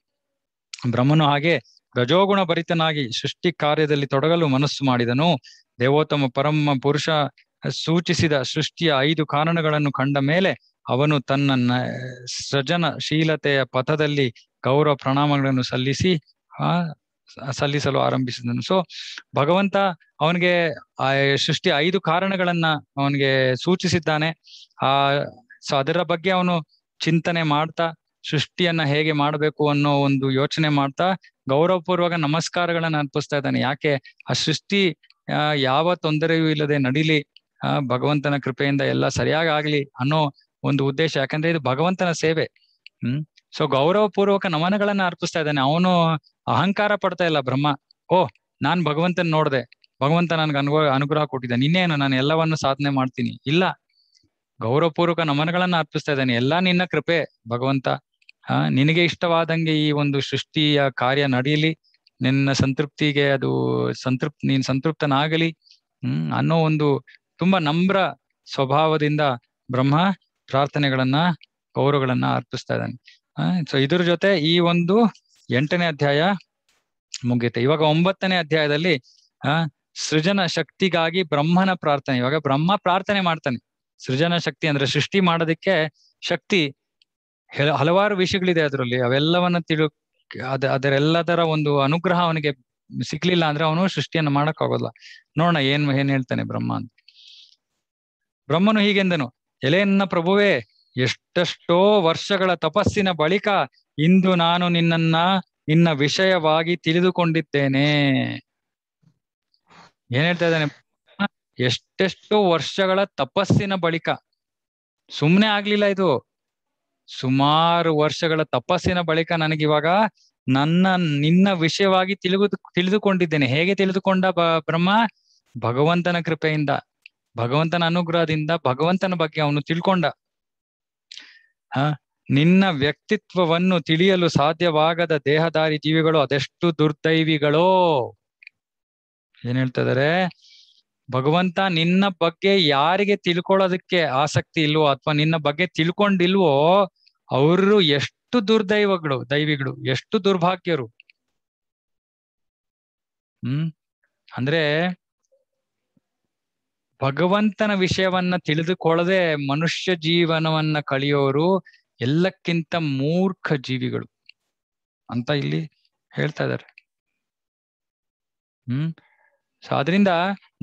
ಬ್ರಹ್ಮನು ಹಾಗೆ ರಜೋಗುಣ ಭರಿತನಾಗಿ ಸೃಷ್ಟಿ ಕಾರ್ಯದಲ್ಲಿ ತೊಡಗಲು ಮನಸ್ಸು ಮಾಡಿದನು ದೇವೋತ್ತಮ ಪರಮ ಪುರುಷ ಸೂಚಿಸಿದ ಸೃಷ್ಟಿಯ ಐದು ಕಾರಣಗಳನ್ನು ಕಂಡ ಮೇಲೆ ಅವನು ತನ್ನ ಸೃಜನಶೀಲತೆಯ ಪಥದಲ್ಲಿ ಗೌರವ ಪ್ರಣಾಮಗಳನ್ನು ಸಲ್ಲಿಸಿ ಆ ಸಲ್ಲಿಸಲು ಆರಂಭಿಸಿದನು ಸೊ ಭಗವಂತ ಅವನಿಗೆ ಆ ಸೃಷ್ಟಿ ಐದು ಕಾರಣಗಳನ್ನ ಅವನಿಗೆ ಸೂಚಿಸಿದ್ದಾನೆ ಆ ಸೊ ಅದರ ಬಗ್ಗೆ ಅವನು ಚಿಂತನೆ ಮಾಡ್ತಾ ಸೃಷ್ಟಿಯನ್ನ ಹೇಗೆ ಮಾಡಬೇಕು ಅನ್ನೋ ಒಂದು ಯೋಚನೆ ಮಾಡ್ತಾ ಗೌರವಪೂರ್ವಕ ನಮಸ್ಕಾರಗಳನ್ನ ಅರ್ಪಿಸ್ತಾ ಇದ್ದಾನೆ ಯಾಕೆ ಆ ಸೃಷ್ಟಿ ಯಾವ ತೊಂದರೆಯೂ ಇಲ್ಲದೆ ನಡಿಲಿ ಆ ಭಗವಂತನ ಕೃಪೆಯಿಂದ ಎಲ್ಲ ಸರಿಯಾಗಿ ಆಗ್ಲಿ ಅನ್ನೋ ಒಂದು ಉದ್ದೇಶ ಯಾಕಂದ್ರೆ ಇದು ಭಗವಂತನ ಸೇವೆ ಹ್ಮ್ ಸೊ ಗೌರವ ಪೂರ್ವಕ ನಮನಗಳನ್ನ ಅರ್ಪಿಸ್ತಾ ಇದ್ದಾನೆ ಅವನು ಅಹಂಕಾರ ಪಡ್ತಾ ಇಲ್ಲ ಬ್ರಹ್ಮ ಓ ನಾನ್ ಭಗವಂತನ ನೋಡ್ದೆ ಭಗವಂತ ನನ್ಗೆ ಅನುಗ್ರಹ ಅನುಗ್ರಹ ಕೊಟ್ಟಿದ್ದಾನೆ ಇನ್ನೇನು ನಾನು ಎಲ್ಲವನ್ನು ಸಾಧನೆ ಮಾಡ್ತೀನಿ ಇಲ್ಲ ಗೌರವಪೂರ್ವಕ ನಮನಗಳನ್ನ ಅರ್ಪಿಸ್ತಾ ಇದ್ದಾನೆ ಎಲ್ಲಾ ನಿನ್ನ ಕೃಪೆ ಭಗವಂತ ಆ ನಿನಗೆ ಇಷ್ಟವಾದಂಗೆ ಈ ಒಂದು ಸೃಷ್ಟಿಯ ಕಾರ್ಯ ನಡೀಲಿ ನಿನ್ನ ಸಂತೃಪ್ತಿಗೆ ಅದು ಸಂತೃಪ್ತ ನೀನ್ ಸಂತೃಪ್ತನಾಗಲಿ ಹ್ಮ್ ಅನ್ನೋ ಒಂದು ತುಂಬಾ ನಮ್ರ ಸ್ವಭಾವದಿಂದ ಬ್ರಹ್ಮ ಪ್ರಾರ್ಥನೆಗಳನ್ನ ಗೌರವಗಳನ್ನ ಅರ್ಪಿಸ್ತಾ ಇದ್ದಾನೆ ಸೊ ಇದ್ರ ಜೊತೆ ಈ ಒಂದು ಎಂಟನೇ ಅಧ್ಯಾಯ ಮುಗಿಯುತ್ತೆ ಇವಾಗ ಒಂಬತ್ತನೇ ಅಧ್ಯಾಯದಲ್ಲಿ ಆ ಸೃಜನ ಶಕ್ತಿಗಾಗಿ ಬ್ರಹ್ಮನ ಪ್ರಾರ್ಥನೆ ಇವಾಗ ಬ್ರಹ್ಮ ಪ್ರಾರ್ಥನೆ ಮಾಡ್ತಾನೆ ಸೃಜನ ಶಕ್ತಿ ಅಂದ್ರೆ ಸೃಷ್ಟಿ ಮಾಡೋದಕ್ಕೆ ಶಕ್ತಿ ಹಲವಾರು ವಿಷಯಗಳಿದೆ ಅದರಲ್ಲಿ ಅವೆಲ್ಲವನ್ನ ತಿಳು ಅದ ಅದರೆಲ್ಲದರ ಒಂದು ಅನುಗ್ರಹ ಅವನಿಗೆ ಸಿಗ್ಲಿಲ್ಲ ಅಂದ್ರೆ ಅವನು ಸೃಷ್ಟಿಯನ್ನು ಮಾಡಕ್ ಆಗೋಲ್ಲ ನೋಡೋಣ ಏನ್ ಏನ್ ಹೇಳ್ತಾನೆ ಬ್ರಹ್ಮ ಅಂತ ಬ್ರಹ್ಮನು ಹೀಗೆಂದನು ಎಲೆಯನ್ನ ಪ್ರಭುವೇ ಎಷ್ಟೆಷ್ಟೋ ವರ್ಷಗಳ ತಪಸ್ಸಿನ ಬಳಿಕ ಇಂದು ನಾನು ನಿನ್ನನ್ನ ನಿನ್ನ ವಿಷಯವಾಗಿ ತಿಳಿದುಕೊಂಡಿದ್ದೇನೆ ಏನ್ ಹೇಳ್ತಾ ಇದ್ದಾನೆ ಎಷ್ಟೆಷ್ಟೋ ವರ್ಷಗಳ ತಪಸ್ಸಿನ ಬಳಿಕ ಸುಮ್ಮನೆ ಆಗ್ಲಿಲ್ಲ ಇದು ಸುಮಾರು ವರ್ಷಗಳ ತಪಸ್ಸಿನ ಬಳಿಕ ನನಗಿವಾಗ ನನ್ನ ನಿನ್ನ ವಿಷಯವಾಗಿ ತಿಳಿದು ತಿಳಿದುಕೊಂಡಿದ್ದೇನೆ ಹೇಗೆ ತಿಳಿದುಕೊಂಡ ಬ್ರಹ್ಮ ಭಗವಂತನ ಕೃಪೆಯಿಂದ ಭಗವಂತನ ಅನುಗ್ರಹದಿಂದ ಭಗವಂತನ ಬಗ್ಗೆ ಅವನು ತಿಳ್ಕೊಂಡ ಹ ನಿನ್ನ ವ್ಯಕ್ತಿತ್ವವನ್ನು ತಿಳಿಯಲು ಸಾಧ್ಯವಾಗದ ದೇಹದಾರಿ ಜೀವಿಗಳು ಅದೆಷ್ಟು ದುರ್ದೈವಿಗಳೋ ಏನ್ ಹೇಳ್ತಾ ಭಗವಂತ ನಿನ್ನ ಬಗ್ಗೆ ಯಾರಿಗೆ ತಿಳ್ಕೊಳ್ಳೋದಕ್ಕೆ ಆಸಕ್ತಿ ಇಲ್ವೋ ಅಥವಾ ನಿನ್ನ ಬಗ್ಗೆ ತಿಳ್ಕೊಂಡಿಲ್ವೋ ಅವರು ಎಷ್ಟು ದುರ್ದೈವಗಳು ದೈವಿಗಳು ಎಷ್ಟು ದುರ್ಭಾಗ್ಯರು ಹ್ಮ್ ಅಂದ್ರೆ ಭಗವಂತನ ವಿಷಯವನ್ನ ತಿಳಿದುಕೊಳ್ಳದೆ ಮನುಷ್ಯ ಜೀವನವನ್ನ ಕಳಿಯೋರು ಎಲ್ಲಕ್ಕಿಂತ ಮೂರ್ಖ ಜೀವಿಗಳು ಅಂತ ಇಲ್ಲಿ ಹೇಳ್ತಾ ಇದ್ದಾರೆ ಹ್ಮ್ ಸೊ ಅದರಿಂದ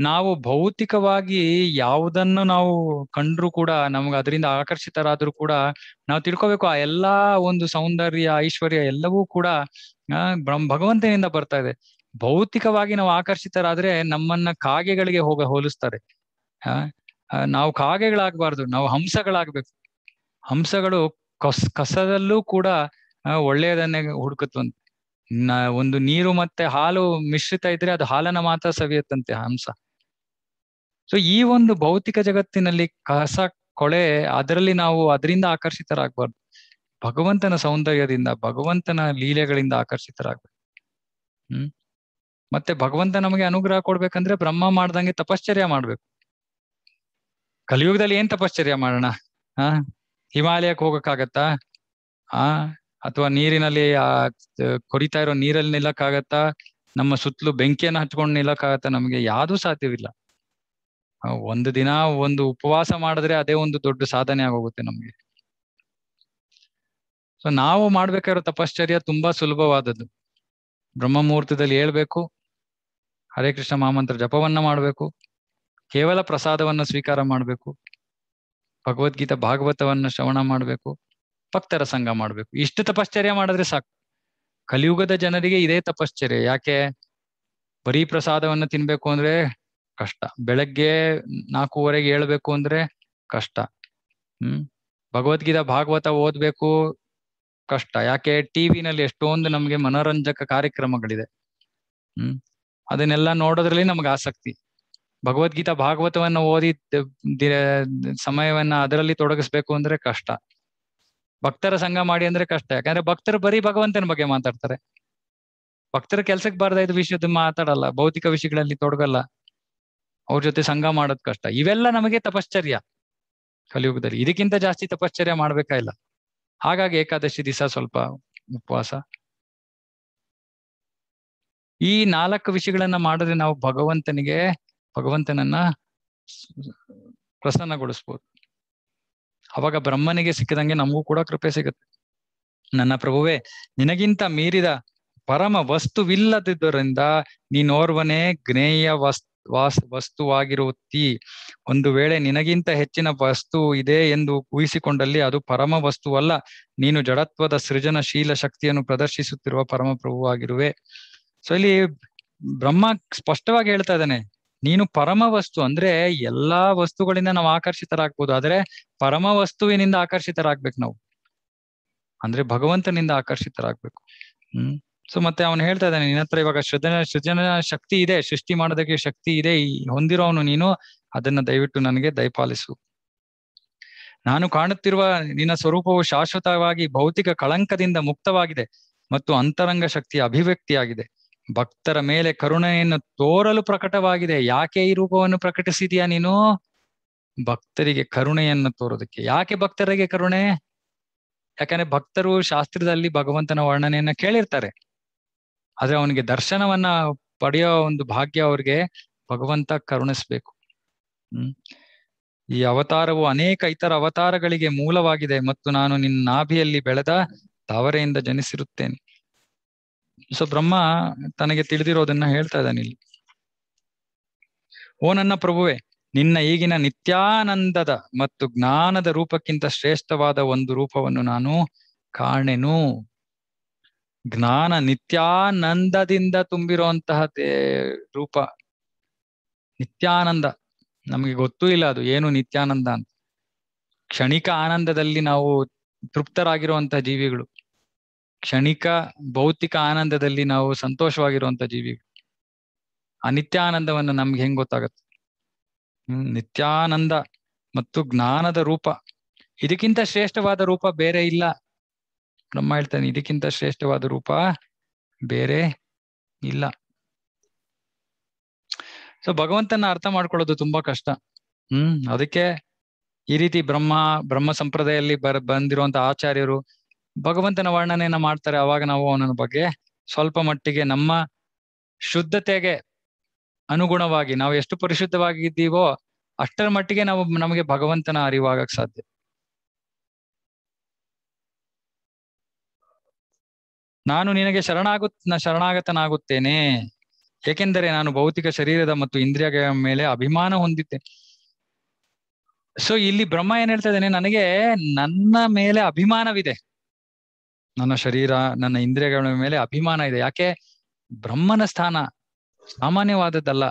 ನಾವು ಭೌತಿಕವಾಗಿ ಯಾವುದನ್ನು ನಾವು ಕಂಡ್ರು ಕೂಡ ನಮ್ಗೆ ಅದರಿಂದ ಆಕರ್ಷಿತರಾದ್ರೂ ಕೂಡ ನಾವು ತಿಳ್ಕೊಬೇಕು ಆ ಎಲ್ಲಾ ಒಂದು ಸೌಂದರ್ಯ ಐಶ್ವರ್ಯ ಎಲ್ಲವೂ ಕೂಡ ಭಗವಂತನಿಂದ ಬರ್ತಾ ಇದೆ ಭೌತಿಕವಾಗಿ ನಾವು ಆಕರ್ಷಿತರಾದ್ರೆ ನಮ್ಮನ್ನ ಕಾಗೆಗಳಿಗೆ ಹೋಗ ಹೋಲಿಸ್ತಾರೆ ನಾವು ಕಾಗೆಗಳಾಗಬಾರ್ದು ನಾವು ಹಂಸಗಳಾಗ್ಬೇಕು ಹಂಸಗಳು ಕಸ್ ಕಸದಲ್ಲೂ ಕೂಡ ಒಳ್ಳೆಯದನ್ನೇ ಹುಡುಕತ್ವಂತೆ ಒಂದು ನೀರು ಮತ್ತೆ ಹಾಲು ಮಿಶ್ರಿತ ಇದ್ರೆ ಅದು ಹಾಲನ್ನ ಮಾತ್ರ ಸವಿಯುತ್ತಂತೆ ಹಂಸ ಸೊ ಈ ಒಂದು ಭೌತಿಕ ಜಗತ್ತಿನಲ್ಲಿ ಕಸ ಕೊಳೆ ಅದರಲ್ಲಿ ನಾವು ಅದರಿಂದ ಆಕರ್ಷಿತರಾಗಬಾರ್ದು ಭಗವಂತನ ಸೌಂದರ್ಯದಿಂದ ಭಗವಂತನ ಲೀಲೆಗಳಿಂದ ಆಕರ್ಷಿತರಾಗ್ಬೇಕು ಹ್ಮ್ ಮತ್ತೆ ಭಗವಂತ ನಮಗೆ ಅನುಗ್ರಹ ಕೊಡ್ಬೇಕಂದ್ರೆ ಬ್ರಹ್ಮ ಮಾಡ್ದಂಗೆ ತಪಶ್ಚರ್ಯ ಮಾಡ್ಬೇಕು ಕಲಿಯುಗದಲ್ಲಿ ಏನ್ ತಪಶ್ಚರ್ಯ ಮಾಡೋಣ ಆ ಹಿಮಾಲಯಕ್ಕೆ ಹೋಗಕ್ಕಾಗತ್ತಾ ಆ ಅಥವಾ ನೀರಿನಲ್ಲಿ ಆ ಕುಡಿತಾ ಇರೋ ನೀರಲ್ಲಿ ನಿಲ್ಲಕ್ಕಾಗತ್ತಾ ನಮ್ಮ ಸುತ್ತಲೂ ಬೆಂಕಿಯನ್ನು ಹಚ್ಕೊಂಡು ನಿಲ್ಲಕ್ಕಾಗತ್ತಾ ನಮಗೆ ಯಾವುದು ಸಾಧ್ಯವಿಲ್ಲ ಒಂದು ದಿನ ಒಂದು ಉಪವಾಸ ಮಾಡಿದ್ರೆ ಅದೇ ಒಂದು ದೊಡ್ಡ ಸಾಧನೆ ಆಗೋಗುತ್ತೆ ನಮ್ಗೆ ಸೊ ನಾವು ಮಾಡ್ಬೇಕಾಗಿರೋ ತಪಶ್ಚರ್ಯ ತುಂಬಾ ಸುಲಭವಾದದ್ದು ಬ್ರಹ್ಮ ಮುಹೂರ್ತದಲ್ಲಿ ಹೇಳ್ಬೇಕು ಹರೇ ಕೃಷ್ಣ ಮಹಾಮಂತ್ರ ಜಪವನ್ನ ಮಾಡ್ಬೇಕು ಕೇವಲ ಪ್ರಸಾದವನ್ನ ಸ್ವೀಕಾರ ಮಾಡ್ಬೇಕು ಭಗವದ್ಗೀತಾ ಭಾಗವತವನ್ನ ಶ್ರವಣ ಮಾಡ್ಬೇಕು ಭಕ್ತರ ಸಂಘ ಮಾಡ್ಬೇಕು ಇಷ್ಟು ತಪಶ್ಚರ್ಯ ಮಾಡಿದ್ರೆ ಸಾಕು ಕಲಿಯುಗದ ಜನರಿಗೆ ಇದೇ ತಪಶ್ಚರ್ಯ ಯಾಕೆ ಬರೀ ಪ್ರಸಾದವನ್ನ ತಿನ್ಬೇಕು ಅಂದ್ರೆ ಕಷ್ಟ ಬೆಳಗ್ಗೆ ನಾಲ್ಕೂವರೆಗೆ ಹೇಳ್ಬೇಕು ಅಂದ್ರೆ ಕಷ್ಟ ಹ್ಮ್ ಭಗವದ್ಗೀತಾ ಭಾಗವತ ಓದ್ಬೇಕು ಕಷ್ಟ ಯಾಕೆ ಟಿವಿನಲ್ಲಿ ಎಷ್ಟೊಂದು ನಮ್ಗೆ ಮನೋರಂಜಕ ಕಾರ್ಯಕ್ರಮಗಳಿದೆ ಹ್ಮ್ ಅದನ್ನೆಲ್ಲ ನೋಡೋದ್ರಲ್ಲಿ ನಮ್ಗೆ ಆಸಕ್ತಿ ಭಗವದ್ಗೀತಾ ಭಾಗವತವನ್ನ ಓದಿ ಸಮಯವನ್ನ ಅದರಲ್ಲಿ ತೊಡಗಿಸ್ಬೇಕು ಅಂದ್ರೆ ಕಷ್ಟ ಭಕ್ತರ ಸಂಘ ಮಾಡಿ ಅಂದ್ರೆ ಕಷ್ಟ ಯಾಕಂದ್ರೆ ಭಕ್ತರು ಬರೀ ಭಗವಂತನ ಬಗ್ಗೆ ಮಾತಾಡ್ತಾರೆ ಭಕ್ತರ ಕೆಲ್ಸಕ್ಕೆ ಬಾರ್ದ ಇದು ವಿಷಯದ ಮಾತಾಡಲ್ಲ ಭೌತಿಕ ವಿಷಯಗಳಲ್ಲಿ ತೊಡಗಲ್ಲ ಅವ್ರ ಜೊತೆ ಸಂಘ ಮಾಡೋದ್ ಕಷ್ಟ ಇವೆಲ್ಲ ನಮಗೆ ತಪಶ್ಚರ್ಯ ಕಲಿಯುಗದಲ್ಲಿ ಇದಕ್ಕಿಂತ ಜಾಸ್ತಿ ತಪಶ್ಚರ್ಯ ಮಾಡ್ಬೇಕಾಗಿಲ್ಲ ಹಾಗಾಗಿ ಏಕಾದಶಿ ದಿವಸ ಸ್ವಲ್ಪ ಉಪವಾಸ ಈ ನಾಲ್ಕು ವಿಷಯಗಳನ್ನ ಮಾಡಿದ್ರೆ ನಾವು ಭಗವಂತನಿಗೆ ಭಗವಂತನನ್ನ ಪ್ರಸನ್ನಗೊಳಿಸ್ಬೋದು ಅವಾಗ ಬ್ರಹ್ಮನಿಗೆ ಸಿಕ್ಕಿದಂಗೆ ನಮಗೂ ಕೂಡ ಕೃಪೆ ಸಿಗುತ್ತೆ ನನ್ನ ಪ್ರಭುವೇ ನಿನಗಿಂತ ಮೀರಿದ ಪರಮ ವಸ್ತುವಿಲ್ಲದಿದ್ದರಿಂದ ನೀನೋರ್ವನೇ ಜ್ಞೇಯ ವಸ್ತು ವಾಸ್ ವಸ್ತುವಾಗಿರುತ್ತಿ ಒಂದು ವೇಳೆ ನಿನಗಿಂತ ಹೆಚ್ಚಿನ ವಸ್ತು ಇದೆ ಎಂದು ಊಹಿಸಿಕೊಂಡಲ್ಲಿ ಅದು ಪರಮ ವಸ್ತುವಲ್ಲ ನೀನು ಜಡತ್ವದ ಸೃಜನಶೀಲ ಶಕ್ತಿಯನ್ನು ಪ್ರದರ್ಶಿಸುತ್ತಿರುವ ಪರಮ ಪ್ರಭುವಾಗಿರುವೆ ಸೊ ಇಲ್ಲಿ ಬ್ರಹ್ಮ ಸ್ಪಷ್ಟವಾಗಿ ಹೇಳ್ತಾ ಇದ್ದಾನೆ ನೀನು ಪರಮ ವಸ್ತು ಅಂದ್ರೆ ಎಲ್ಲಾ ವಸ್ತುಗಳಿಂದ ನಾವು ಆಕರ್ಷಿತರಾಗ್ಬೋದು ಆದ್ರೆ ಪರಮ ವಸ್ತುವಿನಿಂದ ಆಕರ್ಷಿತರಾಗ್ಬೇಕು ನಾವು ಅಂದ್ರೆ ಭಗವಂತನಿಂದ ಆಕರ್ಷಿತರಾಗ್ಬೇಕು ಹ್ಮ್ ಸೊ ಮತ್ತೆ ಅವನು ಹೇಳ್ತಾ ಇದ್ದಾನೆ ನಿನ್ನ ಹತ್ರ ಇವಾಗ ಸೃಜನ ಸೃಜನ ಶಕ್ತಿ ಇದೆ ಸೃಷ್ಟಿ ಮಾಡೋದಕ್ಕೆ ಶಕ್ತಿ ಇದೆ ಹೊಂದಿರೋವನು ನೀನು ಅದನ್ನ ದಯವಿಟ್ಟು ನನಗೆ ದಯಪಾಲಿಸು ನಾನು ಕಾಣುತ್ತಿರುವ ನಿನ್ನ ಸ್ವರೂಪವು ಶಾಶ್ವತವಾಗಿ ಭೌತಿಕ ಕಳಂಕದಿಂದ ಮುಕ್ತವಾಗಿದೆ ಮತ್ತು ಅಂತರಂಗ ಶಕ್ತಿಯ ಅಭಿವ್ಯಕ್ತಿಯಾಗಿದೆ ಭಕ್ತರ ಮೇಲೆ ಕರುಣೆಯನ್ನು ತೋರಲು ಪ್ರಕಟವಾಗಿದೆ ಯಾಕೆ ಈ ರೂಪವನ್ನು ಪ್ರಕಟಿಸಿದೀಯಾ ನೀನು ಭಕ್ತರಿಗೆ ಕರುಣೆಯನ್ನು ತೋರೋದಕ್ಕೆ ಯಾಕೆ ಭಕ್ತರಿಗೆ ಕರುಣೆ ಯಾಕಂದ್ರೆ ಭಕ್ತರು ಶಾಸ್ತ್ರದಲ್ಲಿ ಭಗವಂತನ ವರ್ಣನೆಯನ್ನ ಕೇಳಿರ್ತಾರೆ ಆದ್ರೆ ಅವನಿಗೆ ದರ್ಶನವನ್ನ ಪಡೆಯೋ ಒಂದು ಭಾಗ್ಯ ಅವ್ರಿಗೆ ಭಗವಂತ ಕರುಣಿಸ್ಬೇಕು ಹ್ಮ್ ಈ ಅವತಾರವು ಅನೇಕ ಇತರ ಅವತಾರಗಳಿಗೆ ಮೂಲವಾಗಿದೆ ಮತ್ತು ನಾನು ನಿನ್ನ ನಾಭಿಯಲ್ಲಿ ಬೆಳೆದ ತವರೆಯಿಂದ ಜನಿಸಿರುತ್ತೇನೆ ಸೊ ಬ್ರಹ್ಮ ತನಗೆ ತಿಳಿದಿರೋದನ್ನ ಹೇಳ್ತಾ ಇದ್ದಾನೆ ಇಲ್ಲಿ ಓ ನನ್ನ ಪ್ರಭುವೆ ನಿನ್ನ ಈಗಿನ ನಿತ್ಯಾನಂದದ ಮತ್ತು ಜ್ಞಾನದ ರೂಪಕ್ಕಿಂತ ಶ್ರೇಷ್ಠವಾದ ಒಂದು ರೂಪವನ್ನು ನಾನು ಕಾಣೆನು ಜ್ಞಾನ ನಿತ್ಯಾನಂದದಿಂದ ತುಂಬಿರುವಂತಹ ರೂಪ ನಿತ್ಯಾನಂದ ನಮಗೆ ಗೊತ್ತೂ ಇಲ್ಲ ಅದು ಏನು ನಿತ್ಯಾನಂದ ಅಂತ ಕ್ಷಣಿಕ ಆನಂದದಲ್ಲಿ ನಾವು ತೃಪ್ತರಾಗಿರುವಂತಹ ಜೀವಿಗಳು ಕ್ಷಣಿಕ ಭೌತಿಕ ಆನಂದದಲ್ಲಿ ನಾವು ಸಂತೋಷವಾಗಿರುವಂತ ಜೀವಿ ಅನಿತ್ಯ ಆನಂದವನ್ನು ನಮ್ಗೆ ಹೆಂಗ್ ಗೊತ್ತಾಗತ್ತೆ ಹ್ಮ್ ನಿತ್ಯಾನಂದ ಮತ್ತು ಜ್ಞಾನದ ರೂಪ ಇದಕ್ಕಿಂತ ಶ್ರೇಷ್ಠವಾದ ರೂಪ ಬೇರೆ ಇಲ್ಲ ನಮ್ಮ ಹೇಳ್ತಾನೆ ಇದಕ್ಕಿಂತ ಶ್ರೇಷ್ಠವಾದ ರೂಪ ಬೇರೆ ಇಲ್ಲ ಸೊ ಭಗವಂತನ ಅರ್ಥ ಮಾಡ್ಕೊಳ್ಳೋದು ತುಂಬಾ ಕಷ್ಟ ಹ್ಮ್ ಅದಕ್ಕೆ ಈ ರೀತಿ ಬ್ರಹ್ಮ ಬ್ರಹ್ಮ ಸಂಪ್ರದಾಯದಲ್ಲಿ ಬರ್ ಬಂದಿರುವಂತ ಆಚಾರ್ಯರು ಭಗವಂತನ ವರ್ಣನೆಯನ್ನ ಮಾಡ್ತಾರೆ ಅವಾಗ ನಾವು ಅವನ ಬಗ್ಗೆ ಸ್ವಲ್ಪ ಮಟ್ಟಿಗೆ ನಮ್ಮ ಶುದ್ಧತೆಗೆ ಅನುಗುಣವಾಗಿ ನಾವು ಎಷ್ಟು ಪರಿಶುದ್ಧವಾಗಿದ್ದೀವೋ ಅಷ್ಟರ ಮಟ್ಟಿಗೆ ನಾವು ನಮಗೆ ಭಗವಂತನ ಅರಿವಾಗಕ್ ಸಾಧ್ಯ ನಾನು ನಿನಗೆ ಶರಣಾಗುತ್ತ ಶರಣಾಗತನಾಗುತ್ತೇನೆ ಏಕೆಂದರೆ ನಾನು ಭೌತಿಕ ಶರೀರದ ಮತ್ತು ಇಂದ್ರಿಯಗಳ ಮೇಲೆ ಅಭಿಮಾನ ಹೊಂದಿದ್ದೆ ಸೊ ಇಲ್ಲಿ ಬ್ರಹ್ಮ ಏನ್ ಹೇಳ್ತಾ ಇದ್ದೇನೆ ನನಗೆ ನನ್ನ ಮೇಲೆ ಅಭಿಮಾನವಿದೆ ನನ್ನ ಶರೀರ ನನ್ನ ಇಂದ್ರಿಯಗಳ ಮೇಲೆ ಅಭಿಮಾನ ಇದೆ ಯಾಕೆ ಬ್ರಹ್ಮನ ಸ್ಥಾನ ಸಾಮಾನ್ಯವಾದದ್ದಲ್ಲ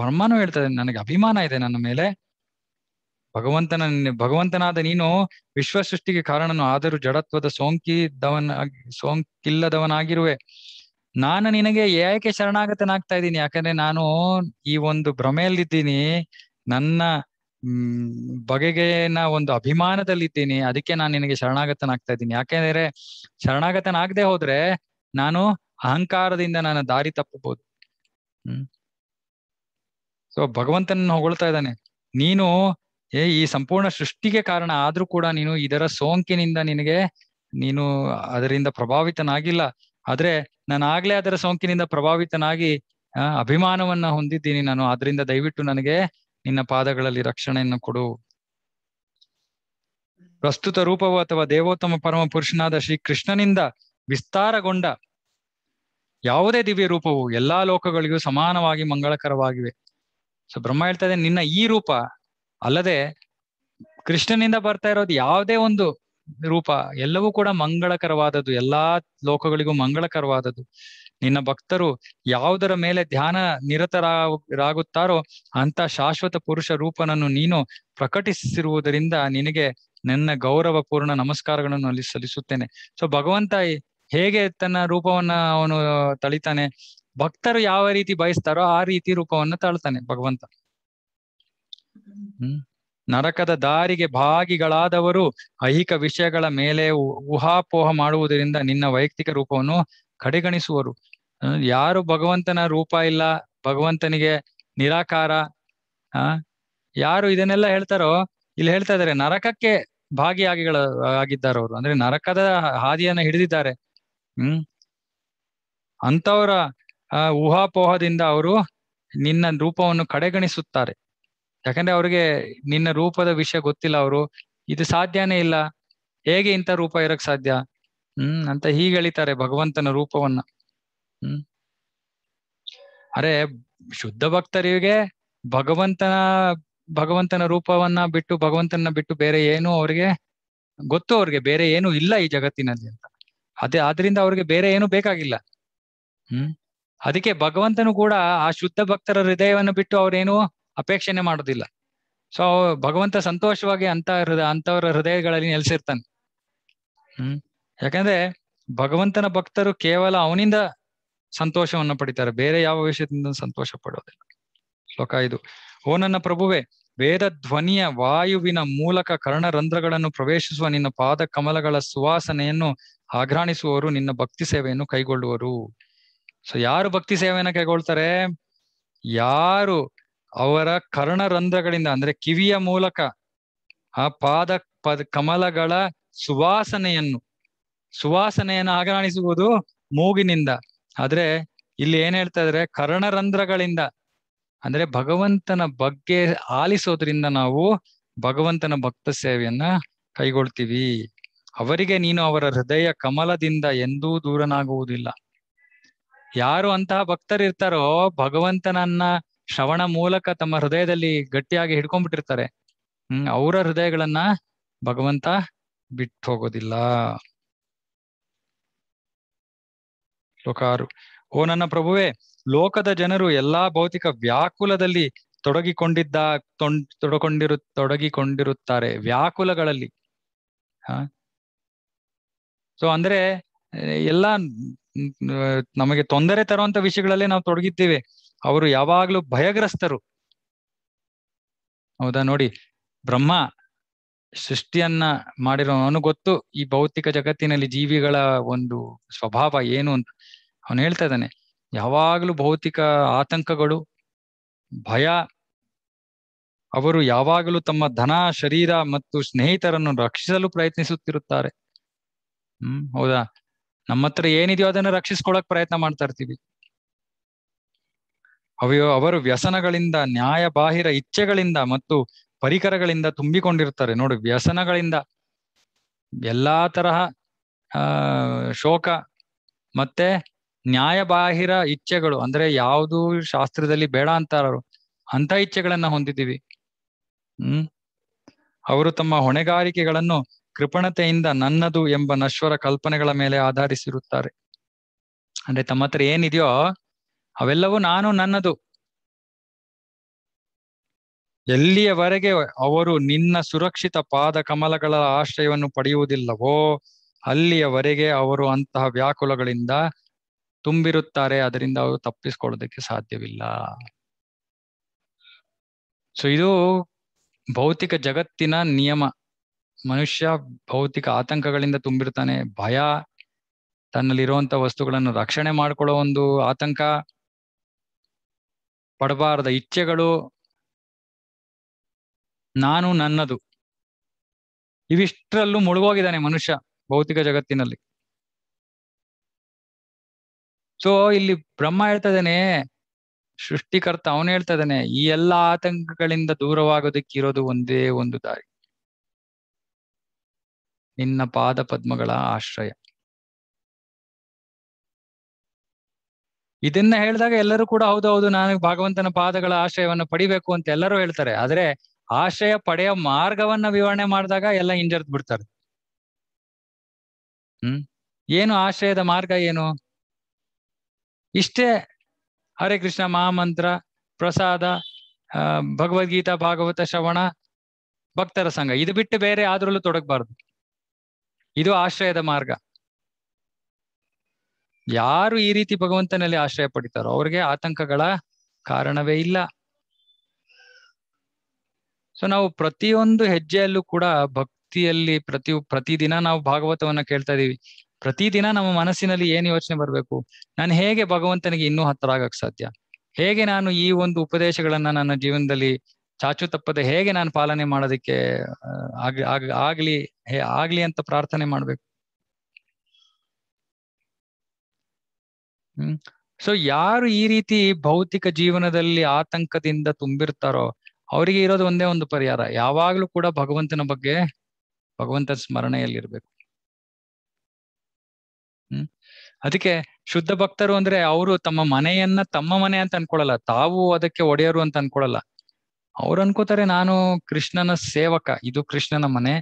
ಬ್ರಹ್ಮನು ಹೇಳ್ತದೆ ನನಗೆ ಅಭಿಮಾನ ಇದೆ ನನ್ನ ಮೇಲೆ ಭಗವಂತನ ಭಗವಂತನಾದ ನೀನು ವಿಶ್ವ ಸೃಷ್ಟಿಗೆ ಕಾರಣನು ಆದರೂ ಜಡತ್ವದ ಸೋಂಕಿದವನ ಸೋಂಕಿಲ್ಲದವನಾಗಿರುವೆ ನಾನು ನಿನಗೆ ಏಕೆ ಶರಣಾಗತನಾಗ್ತಾ ಇದ್ದೀನಿ ಯಾಕಂದ್ರೆ ನಾನು ಈ ಒಂದು ಭ್ರಮೆಯಲ್ಲಿದ್ದೀನಿ ನನ್ನ ಬಗೆಗೆ ನಾ ಒಂದು ಅಭಿಮಾನದಲ್ಲಿದ್ದೀನಿ ಅದಕ್ಕೆ ನಾನು ನಿನಗೆ ಶರಣಾಗತನಾಗ್ತಾ ಇದ್ದೀನಿ ಯಾಕೆಂದ್ರೆ ಶರಣಾಗತನಾಗದೆ ಹೋದ್ರೆ ನಾನು ಅಹಂಕಾರದಿಂದ ನಾನು ದಾರಿ ತಪ್ಪಬಹುದು ಹ್ಮ್ ಸೊ ಭಗವಂತನ ಹೊಗಳ್ತಾ ಇದ್ದಾನೆ ನೀನು ಏ ಈ ಸಂಪೂರ್ಣ ಸೃಷ್ಟಿಗೆ ಕಾರಣ ಆದ್ರೂ ಕೂಡ ನೀನು ಇದರ ಸೋಂಕಿನಿಂದ ನಿನಗೆ ನೀನು ಅದರಿಂದ ಪ್ರಭಾವಿತನಾಗಿಲ್ಲ ಆದ್ರೆ ನಾನು ಆಗ್ಲೇ ಅದರ ಸೋಂಕಿನಿಂದ ಪ್ರಭಾವಿತನಾಗಿ ಅಭಿಮಾನವನ್ನ ಹೊಂದಿದ್ದೀನಿ ನಾನು ಅದರಿಂದ ದಯವಿಟ್ಟು ನನಗೆ ನಿನ್ನ ಪಾದಗಳಲ್ಲಿ ರಕ್ಷಣೆಯನ್ನು ಕೊಡು ಪ್ರಸ್ತುತ ರೂಪವು ಅಥವಾ ದೇವೋತ್ತಮ ಪರಮ ಪುರುಷನಾದ ಶ್ರೀ ಕೃಷ್ಣನಿಂದ ವಿಸ್ತಾರಗೊಂಡ ಯಾವುದೇ ದಿವ್ಯ ರೂಪವು ಎಲ್ಲಾ ಲೋಕಗಳಿಗೂ ಸಮಾನವಾಗಿ ಮಂಗಳಕರವಾಗಿವೆ ಸೊ ಬ್ರಹ್ಮ ಹೇಳ್ತಾ ಇದೆ ನಿನ್ನ ಈ ರೂಪ ಅಲ್ಲದೆ ಕೃಷ್ಣನಿಂದ ಬರ್ತಾ ಇರೋದು ಯಾವುದೇ ಒಂದು ರೂಪ ಎಲ್ಲವೂ ಕೂಡ ಮಂಗಳಕರವಾದದ್ದು ಎಲ್ಲಾ ಲೋಕಗಳಿಗೂ ಮಂಗಳಕರವಾದದ್ದು ನಿನ್ನ ಭಕ್ತರು ಯಾವುದರ ಮೇಲೆ ಧ್ಯಾನ ನಿರತರಾಗುತ್ತಾರೋ ಅಂತ ಶಾಶ್ವತ ಪುರುಷ ರೂಪನನ್ನು ನೀನು ಪ್ರಕಟಿಸಿರುವುದರಿಂದ ನಿನಗೆ ನನ್ನ ಗೌರವ ಪೂರ್ಣ ನಮಸ್ಕಾರಗಳನ್ನು ಅಲ್ಲಿ ಸಲ್ಲಿಸುತ್ತೇನೆ ಸೊ ಭಗವಂತ ಹೇಗೆ ತನ್ನ ರೂಪವನ್ನ ಅವನು ತಳಿತಾನೆ ಭಕ್ತರು ಯಾವ ರೀತಿ ಬಯಸ್ತಾರೋ ಆ ರೀತಿ ರೂಪವನ್ನ ತಳ್ತಾನೆ ಭಗವಂತ ಹ್ಮ್ ನರಕದ ದಾರಿಗೆ ಭಾಗಿಗಳಾದವರು ಐಹಿಕ ವಿಷಯಗಳ ಮೇಲೆ ಊಹಾಪೋಹ ಮಾಡುವುದರಿಂದ ನಿನ್ನ ವೈಯಕ್ತಿಕ ರೂಪವನ್ನು ಕಡೆಗಣಿಸುವರು ಯಾರು ಭಗವಂತನ ರೂಪ ಇಲ್ಲ ಭಗವಂತನಿಗೆ ನಿರಾಕಾರ ಆ ಯಾರು ಇದನ್ನೆಲ್ಲ ಹೇಳ್ತಾರೋ ಇಲ್ಲಿ ಹೇಳ್ತಾ ಇದಾರೆ ನರಕಕ್ಕೆ ಭಾಗಿಯಾಗಿಗಳ ಆಗಿದ್ದಾರೆ ಅವರು ಅಂದ್ರೆ ನರಕದ ಹಾದಿಯನ್ನ ಹಿಡಿದಿದ್ದಾರೆ ಹ್ಮ್ ಅಂತವರ ಊಹಾಪೋಹದಿಂದ ಅವರು ನಿನ್ನ ರೂಪವನ್ನು ಕಡೆಗಣಿಸುತ್ತಾರೆ ಯಾಕಂದ್ರೆ ಅವ್ರಿಗೆ ನಿನ್ನ ರೂಪದ ವಿಷಯ ಗೊತ್ತಿಲ್ಲ ಅವರು ಇದು ಸಾಧ್ಯನೇ ಇಲ್ಲ ಹೇಗೆ ಇಂಥ ರೂಪ ಇರಕ್ ಸಾಧ್ಯ ಹ್ಮ್ ಅಂತ ಹೀಗೆ ಹೇಳಿತಾರೆ ಭಗವಂತನ ರೂಪವನ್ನ ಅರೆ ಶುದ್ಧ ಭಕ್ತರಿಗೆ ಭಗವಂತನ ಭಗವಂತನ ರೂಪವನ್ನ ಬಿಟ್ಟು ಭಗವಂತನ ಬಿಟ್ಟು ಬೇರೆ ಏನು ಅವ್ರಿಗೆ ಗೊತ್ತು ಅವ್ರಿಗೆ ಬೇರೆ ಏನು ಇಲ್ಲ ಈ ಜಗತ್ತಿನಲ್ಲಿ ಅಂತ ಅದೇ ಆದ್ರಿಂದ ಅವ್ರಿಗೆ ಬೇರೆ ಏನು ಬೇಕಾಗಿಲ್ಲ ಹ್ಮ್ ಅದಕ್ಕೆ ಭಗವಂತನು ಕೂಡ ಆ ಶುದ್ಧ ಭಕ್ತರ ಹೃದಯವನ್ನು ಬಿಟ್ಟು ಅವ್ರೇನು ಅಪೇಕ್ಷೆನೆ ಮಾಡೋದಿಲ್ಲ ಸೊ ಭಗವಂತ ಸಂತೋಷವಾಗಿ ಅಂತ ಹೃದಯ ಅಂತವರ ಹೃದಯಗಳಲ್ಲಿ ನೆಲೆಸಿರ್ತಾನೆ ಹ್ಮ್ ಯಾಕಂದ್ರೆ ಭಗವಂತನ ಭಕ್ತರು ಕೇವಲ ಅವನಿಂದ ಸಂತೋಷವನ್ನು ಪಡಿತಾರೆ ಬೇರೆ ಯಾವ ವಿಷಯದಿಂದ ಸಂತೋಷ ಪಡೋದಿಲ್ಲ ಶ್ಲೋಕ ಇದು ಓ ನನ್ನ ಪ್ರಭುವೆ ವೇದ ಧ್ವನಿಯ ವಾಯುವಿನ ಮೂಲಕ ಕರ್ಣರಂಧ್ರಗಳನ್ನು ಪ್ರವೇಶಿಸುವ ನಿನ್ನ ಪಾದ ಕಮಲಗಳ ಸುವಾಸನೆಯನ್ನು ಆಘ್ರಾಣಿಸುವವರು ನಿನ್ನ ಭಕ್ತಿ ಸೇವೆಯನ್ನು ಕೈಗೊಳ್ಳುವರು ಸೊ ಯಾರು ಭಕ್ತಿ ಸೇವೆಯನ್ನು ಕೈಗೊಳ್ತಾರೆ ಯಾರು ಅವರ ಕರ್ಣರಂಧ್ರಗಳಿಂದ ಅಂದ್ರೆ ಕಿವಿಯ ಮೂಲಕ ಆ ಪಾದ ಪದ ಕಮಲಗಳ ಸುವಾಸನೆಯನ್ನು ಸುವಾಸನೆಯನ್ನು ಆಗ್ರಾಣಿಸುವುದು ಮೂಗಿನಿಂದ ಆದ್ರೆ ಇಲ್ಲಿ ಏನ್ ಹೇಳ್ತಾ ಇದ್ರೆ ಕರ್ಣರಂಧ್ರಗಳಿಂದ ಅಂದ್ರೆ ಭಗವಂತನ ಬಗ್ಗೆ ಆಲಿಸೋದ್ರಿಂದ ನಾವು ಭಗವಂತನ ಭಕ್ತ ಸೇವೆಯನ್ನ ಕೈಗೊಳ್ತೀವಿ ಅವರಿಗೆ ನೀನು ಅವರ ಹೃದಯ ಕಮಲದಿಂದ ಎಂದೂ ದೂರನಾಗುವುದಿಲ್ಲ ಯಾರು ಅಂತಹ ಭಕ್ತರಿರ್ತಾರೋ ಭಗವಂತನನ್ನ ಶ್ರವಣ ಮೂಲಕ ತಮ್ಮ ಹೃದಯದಲ್ಲಿ ಗಟ್ಟಿಯಾಗಿ ಹಿಡ್ಕೊಂಡ್ಬಿಟ್ಟಿರ್ತಾರೆ ಹ್ಮ್ ಅವರ ಹೃದಯಗಳನ್ನ ಭಗವಂತ ಬಿಟ್ಟು ಹೋಗೋದಿಲ್ಲ ಲೋಕಾರು ಓ ನನ್ನ ಪ್ರಭುವೆ ಲೋಕದ ಜನರು ಎಲ್ಲಾ ಭೌತಿಕ ವ್ಯಾಕುಲದಲ್ಲಿ ತೊಡಗಿಕೊಂಡಿದ್ದ ತೊಡಕೊಂಡಿರು ತೊಡಗಿಕೊಂಡಿರುತ್ತಾರೆ ವ್ಯಾಕುಲಗಳಲ್ಲಿ ಹ ಸೊ ಅಂದ್ರೆ ಎಲ್ಲಾ ನಮಗೆ ತೊಂದರೆ ತರುವಂತ ವಿಷಯಗಳಲ್ಲೇ ನಾವು ತೊಡಗಿದ್ದೇವೆ ಅವರು ಯಾವಾಗ್ಲೂ ಭಯಗ್ರಸ್ತರು ಹೌದಾ ನೋಡಿ ಬ್ರಹ್ಮ ಸೃಷ್ಟಿಯನ್ನ ಮಾಡಿರೋ ಗೊತ್ತು ಈ ಭೌತಿಕ ಜಗತ್ತಿನಲ್ಲಿ ಜೀವಿಗಳ ಒಂದು ಸ್ವಭಾವ ಏನು ಅಂತ ಅವನು ಹೇಳ್ತಾ ಇದ್ದಾನೆ ಯಾವಾಗಲೂ ಭೌತಿಕ ಆತಂಕಗಳು ಭಯ ಅವರು ಯಾವಾಗಲೂ ತಮ್ಮ ಧನ ಶರೀರ ಮತ್ತು ಸ್ನೇಹಿತರನ್ನು ರಕ್ಷಿಸಲು ಪ್ರಯತ್ನಿಸುತ್ತಿರುತ್ತಾರೆ ಹ್ಮ್ ಹೌದಾ ನಮ್ಮ ಹತ್ರ ಏನಿದೆಯೋ ಅದನ್ನು ರಕ್ಷಿಸ್ಕೊಳಕ್ ಪ್ರಯತ್ನ ಮಾಡ್ತಾ ಇರ್ತೀವಿ ಅವಯೋ ಅವರು ವ್ಯಸನಗಳಿಂದ ನ್ಯಾಯಬಾಹಿರ ಬಾಹಿರ ಇಚ್ಛೆಗಳಿಂದ ಮತ್ತು ಪರಿಕರಗಳಿಂದ ತುಂಬಿಕೊಂಡಿರ್ತಾರೆ ನೋಡು ವ್ಯಸನಗಳಿಂದ ಎಲ್ಲಾ ತರಹ ಶೋಕ ಮತ್ತೆ ನ್ಯಾಯಬಾಹಿರ ಇಚ್ಛೆಗಳು ಅಂದ್ರೆ ಯಾವುದು ಶಾಸ್ತ್ರದಲ್ಲಿ ಬೇಡ ಅಂತಾರರು ಅಂತ ಇಚ್ಛೆಗಳನ್ನ ಹೊಂದಿದ್ದೀವಿ ಹ್ಮ್ ಅವರು ತಮ್ಮ ಹೊಣೆಗಾರಿಕೆಗಳನ್ನು ಕೃಪಣತೆಯಿಂದ ನನ್ನದು ಎಂಬ ನಶ್ವರ ಕಲ್ಪನೆಗಳ ಮೇಲೆ ಆಧರಿಸಿರುತ್ತಾರೆ ಅಂದ್ರೆ ತಮ್ಮ ಹತ್ರ ಏನಿದೆಯೋ ಅವೆಲ್ಲವೂ ನಾನು ನನ್ನದು ಎಲ್ಲಿಯವರೆಗೆ ಅವರು ನಿನ್ನ ಸುರಕ್ಷಿತ ಪಾದ ಕಮಲಗಳ ಆಶ್ರಯವನ್ನು ಪಡೆಯುವುದಿಲ್ಲವೋ ಅಲ್ಲಿಯವರೆಗೆ ಅವರು ಅಂತಹ ವ್ಯಾಕುಲಗಳಿಂದ ತುಂಬಿರುತ್ತಾರೆ ಅದರಿಂದ ಅವರು ತಪ್ಪಿಸ್ಕೊಳ್ಳೋದಕ್ಕೆ ಸಾಧ್ಯವಿಲ್ಲ ಸೊ ಇದು ಭೌತಿಕ ಜಗತ್ತಿನ ನಿಯಮ ಮನುಷ್ಯ ಭೌತಿಕ ಆತಂಕಗಳಿಂದ ತುಂಬಿರ್ತಾನೆ ಭಯ ತನ್ನಲ್ಲಿರುವಂತ ವಸ್ತುಗಳನ್ನು ರಕ್ಷಣೆ ಮಾಡ್ಕೊಳ್ಳೋ ಒಂದು ಆತಂಕ ಪಡಬಾರದ ಇಚ್ಛೆಗಳು ನಾನು ನನ್ನದು ಇವಿಷ್ಟರಲ್ಲೂ ಮುಳುಗೋಗಿದ್ದಾನೆ ಮನುಷ್ಯ ಭೌತಿಕ ಜಗತ್ತಿನಲ್ಲಿ ಸೊ ಇಲ್ಲಿ ಬ್ರಹ್ಮ ಹೇಳ್ತಾ ಇದೇ ಸೃಷ್ಟಿಕರ್ತ ಅವನು ಹೇಳ್ತಾ ಇದ್ದಾನೆ ಈ ಎಲ್ಲಾ ಆತಂಕಗಳಿಂದ ದೂರವಾಗೋದಕ್ಕಿರೋದು ಒಂದೇ ಒಂದು ದಾರಿ ನಿನ್ನ ಪಾದ ಪದ್ಮಗಳ ಆಶ್ರಯ ಇದನ್ನ ಹೇಳಿದಾಗ ಎಲ್ಲರೂ ಕೂಡ ಹೌದು ಹೌದು ನಾನು ಭಗವಂತನ ಪಾದಗಳ ಆಶ್ರಯವನ್ನು ಪಡಿಬೇಕು ಅಂತ ಎಲ್ಲರೂ ಹೇಳ್ತಾರೆ ಆದ್ರೆ ಆಶ್ರಯ ಪಡೆಯ ಮಾರ್ಗವನ್ನ ವಿವರಣೆ ಮಾಡಿದಾಗ ಎಲ್ಲ ಹಿಂಜರಿದ್ ಬಿಡ್ತಾರೆ ಹ್ಮ್ ಏನು ಆಶ್ರಯದ ಮಾರ್ಗ ಏನು ಇಷ್ಟೇ ಹರೇ ಕೃಷ್ಣ ಮಹಾಮಂತ್ರ ಪ್ರಸಾದ ಭಗವದ್ಗೀತಾ ಭಾಗವತ ಶ್ರವಣ ಭಕ್ತರ ಸಂಘ ಇದು ಬಿಟ್ಟು ಬೇರೆ ಆದ್ರಲ್ಲೂ ತೊಡಗಬಾರ್ದು ಇದು ಆಶ್ರಯದ ಮಾರ್ಗ ಯಾರು ಈ ರೀತಿ ಭಗವಂತನಲ್ಲಿ ಆಶ್ರಯ ಪಡಿತಾರೋ ಅವ್ರಿಗೆ ಆತಂಕಗಳ ಕಾರಣವೇ ಇಲ್ಲ ಸೊ ನಾವು ಪ್ರತಿಯೊಂದು ಹೆಜ್ಜೆಯಲ್ಲೂ ಕೂಡ ಭಕ್ತಿಯಲ್ಲಿ ಪ್ರತಿ ಪ್ರತಿದಿನ ನಾವು ಭಾಗವತವನ್ನ ಕೇಳ್ತಾ ಇದೀವಿ ಪ್ರತಿದಿನ ನಮ್ಮ ಮನಸ್ಸಿನಲ್ಲಿ ಏನ್ ಯೋಚನೆ ಬರಬೇಕು ನಾನು ಹೇಗೆ ಭಗವಂತನಿಗೆ ಇನ್ನೂ ಹತ್ತಿರ ಆಗಕ್ ಸಾಧ್ಯ ಹೇಗೆ ನಾನು ಈ ಒಂದು ಉಪದೇಶಗಳನ್ನ ನನ್ನ ಜೀವನದಲ್ಲಿ ಚಾಚು ತಪ್ಪದೆ ಹೇಗೆ ನಾನು ಪಾಲನೆ ಮಾಡೋದಕ್ಕೆ ಆಗ್ ಆಗ್ಲಿ ಆಗ್ಲಿ ಅಂತ ಪ್ರಾರ್ಥನೆ ಮಾಡ್ಬೇಕು ಹ್ಮ್ ಸೊ ಯಾರು ಈ ರೀತಿ ಭೌತಿಕ ಜೀವನದಲ್ಲಿ ಆತಂಕದಿಂದ ತುಂಬಿರ್ತಾರೋ ಅವರಿಗೆ ಇರೋದು ಒಂದೇ ಒಂದು ಪರಿಹಾರ ಯಾವಾಗ್ಲೂ ಕೂಡ ಭಗವಂತನ ಬಗ್ಗೆ ಭಗವಂತನ ಸ್ಮರಣೆಯಲ್ಲಿರ್ಬೇಕು ಅದಕ್ಕೆ ಶುದ್ಧ ಭಕ್ತರು ಅಂದ್ರೆ ಅವರು ತಮ್ಮ ಮನೆಯನ್ನ ತಮ್ಮ ಮನೆ ಅಂತ ಅನ್ಕೊಳ್ಳಲ್ಲ ತಾವು ಅದಕ್ಕೆ ಒಡೆಯರು ಅಂತ ಅನ್ಕೊಳ್ಳಲ್ಲ ಅವ್ರು ಅನ್ಕೋತಾರೆ ನಾನು ಕೃಷ್ಣನ ಸೇವಕ ಇದು ಕೃಷ್ಣನ ಮನೆ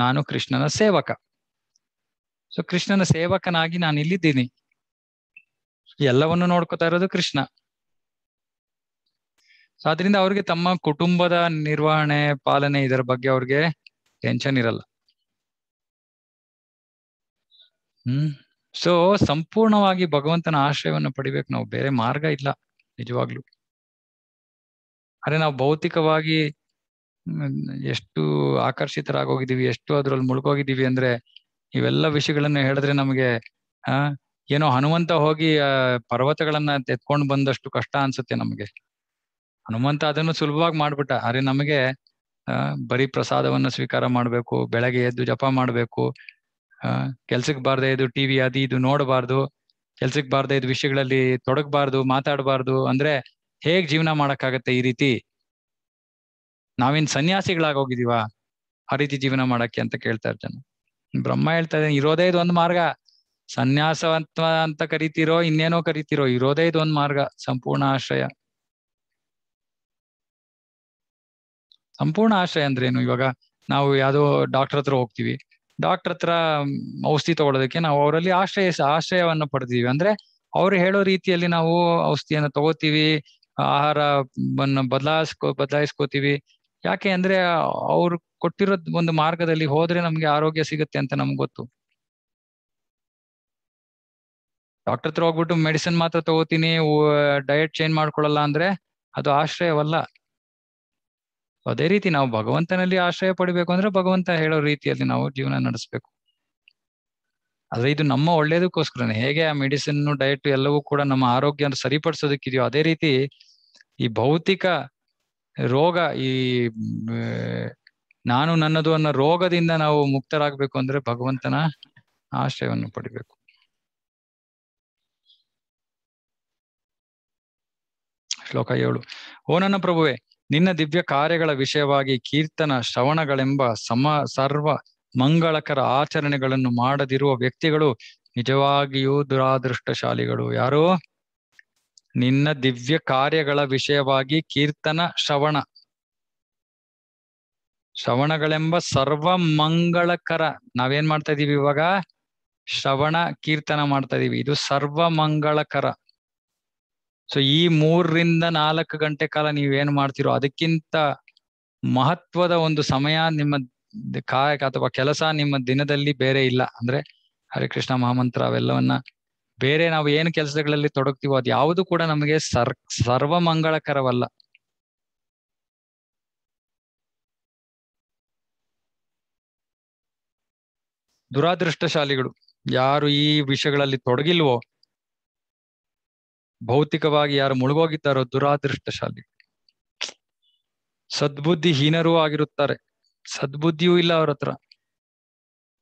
ನಾನು ಕೃಷ್ಣನ ಸೇವಕ ಸೊ ಕೃಷ್ಣನ ಸೇವಕನಾಗಿ ನಾನು ಇಲ್ಲಿದ್ದೀನಿ ಎಲ್ಲವನ್ನು ನೋಡ್ಕೋತಾ ಇರೋದು ಕೃಷ್ಣ ಸೊ ಅದರಿಂದ ಅವ್ರಿಗೆ ತಮ್ಮ ಕುಟುಂಬದ ನಿರ್ವಹಣೆ ಪಾಲನೆ ಇದರ ಬಗ್ಗೆ ಅವ್ರಿಗೆ ಟೆನ್ಷನ್ ಇರಲ್ಲ ಹ್ಮ್ ಸೊ ಸಂಪೂರ್ಣವಾಗಿ ಭಗವಂತನ ಆಶ್ರಯವನ್ನು ಪಡಿಬೇಕು ನಾವು ಬೇರೆ ಮಾರ್ಗ ಇಲ್ಲ ನಿಜವಾಗ್ಲು ಅರೆ ನಾವು ಭೌತಿಕವಾಗಿ ಎಷ್ಟು ಆಕರ್ಷಿತರಾಗೋಗಿದ್ದೀವಿ ಎಷ್ಟು ಅದ್ರಲ್ಲಿ ಮುಳುಗೋಗಿದ್ದೀವಿ ಅಂದ್ರೆ ಇವೆಲ್ಲ ವಿಷಯಗಳನ್ನು ಹೇಳಿದ್ರೆ ನಮಗೆ ಆ ಏನೋ ಹನುಮಂತ ಹೋಗಿ ಪರ್ವತಗಳನ್ನ ಎತ್ಕೊಂಡು ಬಂದಷ್ಟು ಕಷ್ಟ ಅನ್ಸುತ್ತೆ ನಮಗೆ ಹನುಮಂತ ಅದನ್ನು ಸುಲಭವಾಗಿ ಮಾಡ್ಬಿಟ್ಟ ಅರೆ ನಮಗೆ ಬರೀ ಪ್ರಸಾದವನ್ನು ಸ್ವೀಕಾರ ಮಾಡಬೇಕು ಬೆಳಗ್ಗೆ ಎದ್ದು ಜಪ ಮಾಡಬೇಕು ಕೆಲ್ಸಕ್ಕೆ ಬಾರ್ದೆ ಇದು ಟಿವಿ ಅದು ಇದು ನೋಡಬಾರ್ದು ಕೆಲ್ಸಕ್ಕೆ ಬಾರ್ದೆ ಇದು ವಿಷಯಗಳಲ್ಲಿ ತೊಡಗಬಾರ್ದು ಮಾತಾಡಬಾರ್ದು ಅಂದ್ರೆ ಹೇಗ್ ಜೀವನ ಮಾಡಕ್ಕಾಗತ್ತೆ ಈ ರೀತಿ ನಾವಿನ್ ಸನ್ಯಾಸಿಗಳಾಗಿ ಹೋಗಿದೀವಾ ಆ ರೀತಿ ಜೀವನ ಮಾಡಕ್ಕೆ ಅಂತ ಕೇಳ್ತಾರೆ ಜನ ಬ್ರಹ್ಮ ಹೇಳ್ತಾ ಇದ್ದಾನೆ ಇರೋದೇ ಇದು ಒಂದು ಮಾರ್ಗ ಸನ್ಯಾಸವಂತ ಅಂತ ಕರಿತಿರೋ ಇನ್ನೇನೋ ಕರಿತಿರೋ ಇರೋದೇ ಇದು ಒಂದು ಮಾರ್ಗ ಸಂಪೂರ್ಣ ಆಶ್ರಯ ಸಂಪೂರ್ಣ ಆಶ್ರಯ ಅಂದ್ರೇನು ಇವಾಗ ನಾವು ಯಾವುದೋ ಡಾಕ್ಟರ್ ಹತ್ರ ಹೋಗ್ತೀವಿ ಡಾಕ್ಟರ್ ಹತ್ರ ಔಷಧಿ ತಗೊಳ್ಳೋದಕ್ಕೆ ನಾವು ಅವರಲ್ಲಿ ಆಶ್ರಯ ಆಶ್ರಯವನ್ನು ಪಡೆದಿವಿ ಅಂದ್ರೆ ಅವ್ರು ಹೇಳೋ ರೀತಿಯಲ್ಲಿ ನಾವು ಔಷಧಿಯನ್ನು ತಗೋತೀವಿ ಆಹಾರವನ್ನು ಬದಲಾಯಿಸ್ಕೋ ಬದಲಾಯಿಸ್ಕೋತೀವಿ ಯಾಕೆ ಅಂದ್ರೆ ಅವ್ರು ಕೊಟ್ಟಿರೋ ಒಂದು ಮಾರ್ಗದಲ್ಲಿ ಹೋದ್ರೆ ನಮ್ಗೆ ಆರೋಗ್ಯ ಸಿಗುತ್ತೆ ಅಂತ ನಮ್ಗೆ ಗೊತ್ತು ಡಾಕ್ಟರ್ ಹತ್ರ ಹೋಗ್ಬಿಟ್ಟು ಮೆಡಿಸಿನ್ ಮಾತ್ರ ತಗೋತೀನಿ ಡಯಟ್ ಚೇಂಜ್ ಮಾಡ್ಕೊಳ್ಳಲ್ಲ ಅಂದ್ರೆ ಅದು ಆಶ್ರಯವಲ್ಲ ಅದೇ ರೀತಿ ನಾವು ಭಗವಂತನಲ್ಲಿ ಆಶ್ರಯ ಪಡಿಬೇಕು ಅಂದ್ರೆ ಭಗವಂತ ಹೇಳೋ ರೀತಿಯಲ್ಲಿ ನಾವು ಜೀವನ ನಡೆಸಬೇಕು ಆದ್ರೆ ಇದು ನಮ್ಮ ಒಳ್ಳೇದಕ್ಕೋಸ್ಕರನೇ ಹೇಗೆ ಆ ಮೆಡಿಸಿನ್ ಡಯಟ್ ಎಲ್ಲವೂ ಕೂಡ ನಮ್ಮ ಆರೋಗ್ಯ ಸರಿಪಡಿಸೋದಕ್ಕಿದೆಯೋ ಅದೇ ರೀತಿ ಈ ಭೌತಿಕ ರೋಗ ಈ ನಾನು ನನ್ನದು ಅನ್ನೋ ರೋಗದಿಂದ ನಾವು ಮುಕ್ತರಾಗಬೇಕು ಅಂದ್ರೆ ಭಗವಂತನ ಆಶ್ರಯವನ್ನು ಪಡಿಬೇಕು ಶ್ಲೋಕ ಏಳು ಓ ನನ್ನ ಪ್ರಭುವೆ ನಿನ್ನ ದಿವ್ಯ ಕಾರ್ಯಗಳ ವಿಷಯವಾಗಿ ಕೀರ್ತನ ಶ್ರವಣಗಳೆಂಬ ಸಮ ಸರ್ವ ಮಂಗಳಕರ ಆಚರಣೆಗಳನ್ನು ಮಾಡದಿರುವ ವ್ಯಕ್ತಿಗಳು ನಿಜವಾಗಿಯೂ ದುರಾದೃಷ್ಟಶಾಲಿಗಳು ಯಾರು ನಿನ್ನ ದಿವ್ಯ ಕಾರ್ಯಗಳ ವಿಷಯವಾಗಿ ಕೀರ್ತನ ಶ್ರವಣ ಶ್ರವಣಗಳೆಂಬ ಸರ್ವ ಮಂಗಳಕರ ನಾವೇನ್ ಮಾಡ್ತಾ ಇದೀವಿ ಇವಾಗ ಶ್ರವಣ ಕೀರ್ತನ ಮಾಡ್ತಾ ಇದೀವಿ ಇದು ಸರ್ವ ಮಂಗಳಕರ ಸೊ ಈ ಮೂರರಿಂದ ನಾಲ್ಕು ಗಂಟೆ ಕಾಲ ನೀವೇನ್ ಮಾಡ್ತಿರೋ ಅದಕ್ಕಿಂತ ಮಹತ್ವದ ಒಂದು ಸಮಯ ನಿಮ್ಮ ಕಾಯಕ ಅಥವಾ ಕೆಲಸ ನಿಮ್ಮ ದಿನದಲ್ಲಿ ಬೇರೆ ಇಲ್ಲ ಅಂದ್ರೆ ಹರಿಕೃಷ್ಣ ಮಹಾಮಂತ್ರ ಅವೆಲ್ಲವನ್ನ ಬೇರೆ ನಾವು ಏನು ಕೆಲಸಗಳಲ್ಲಿ ತೊಡಗ್ತೀವೋ ಅದು ಯಾವುದು ಕೂಡ ನಮಗೆ ಸರ್ ಸರ್ವ ಮಂಗಳಕರವಲ್ಲ ದುರಾದೃಷ್ಟಶಾಲಿಗಳು ಯಾರು ಈ ವಿಷಯಗಳಲ್ಲಿ ತೊಡಗಿಲ್ವೋ ಭೌತಿಕವಾಗಿ ಯಾರು ಮುಳುಗೋಗಿದ್ದಾರೋ ದುರಾದೃಷ್ಟಶಾಲಿ ಸದ್ಬುದ್ಧಿ ಹೀನರೂ ಆಗಿರುತ್ತಾರೆ ಸದ್ಬುದ್ಧಿಯೂ ಇಲ್ಲ ಅವ್ರ ಹತ್ರ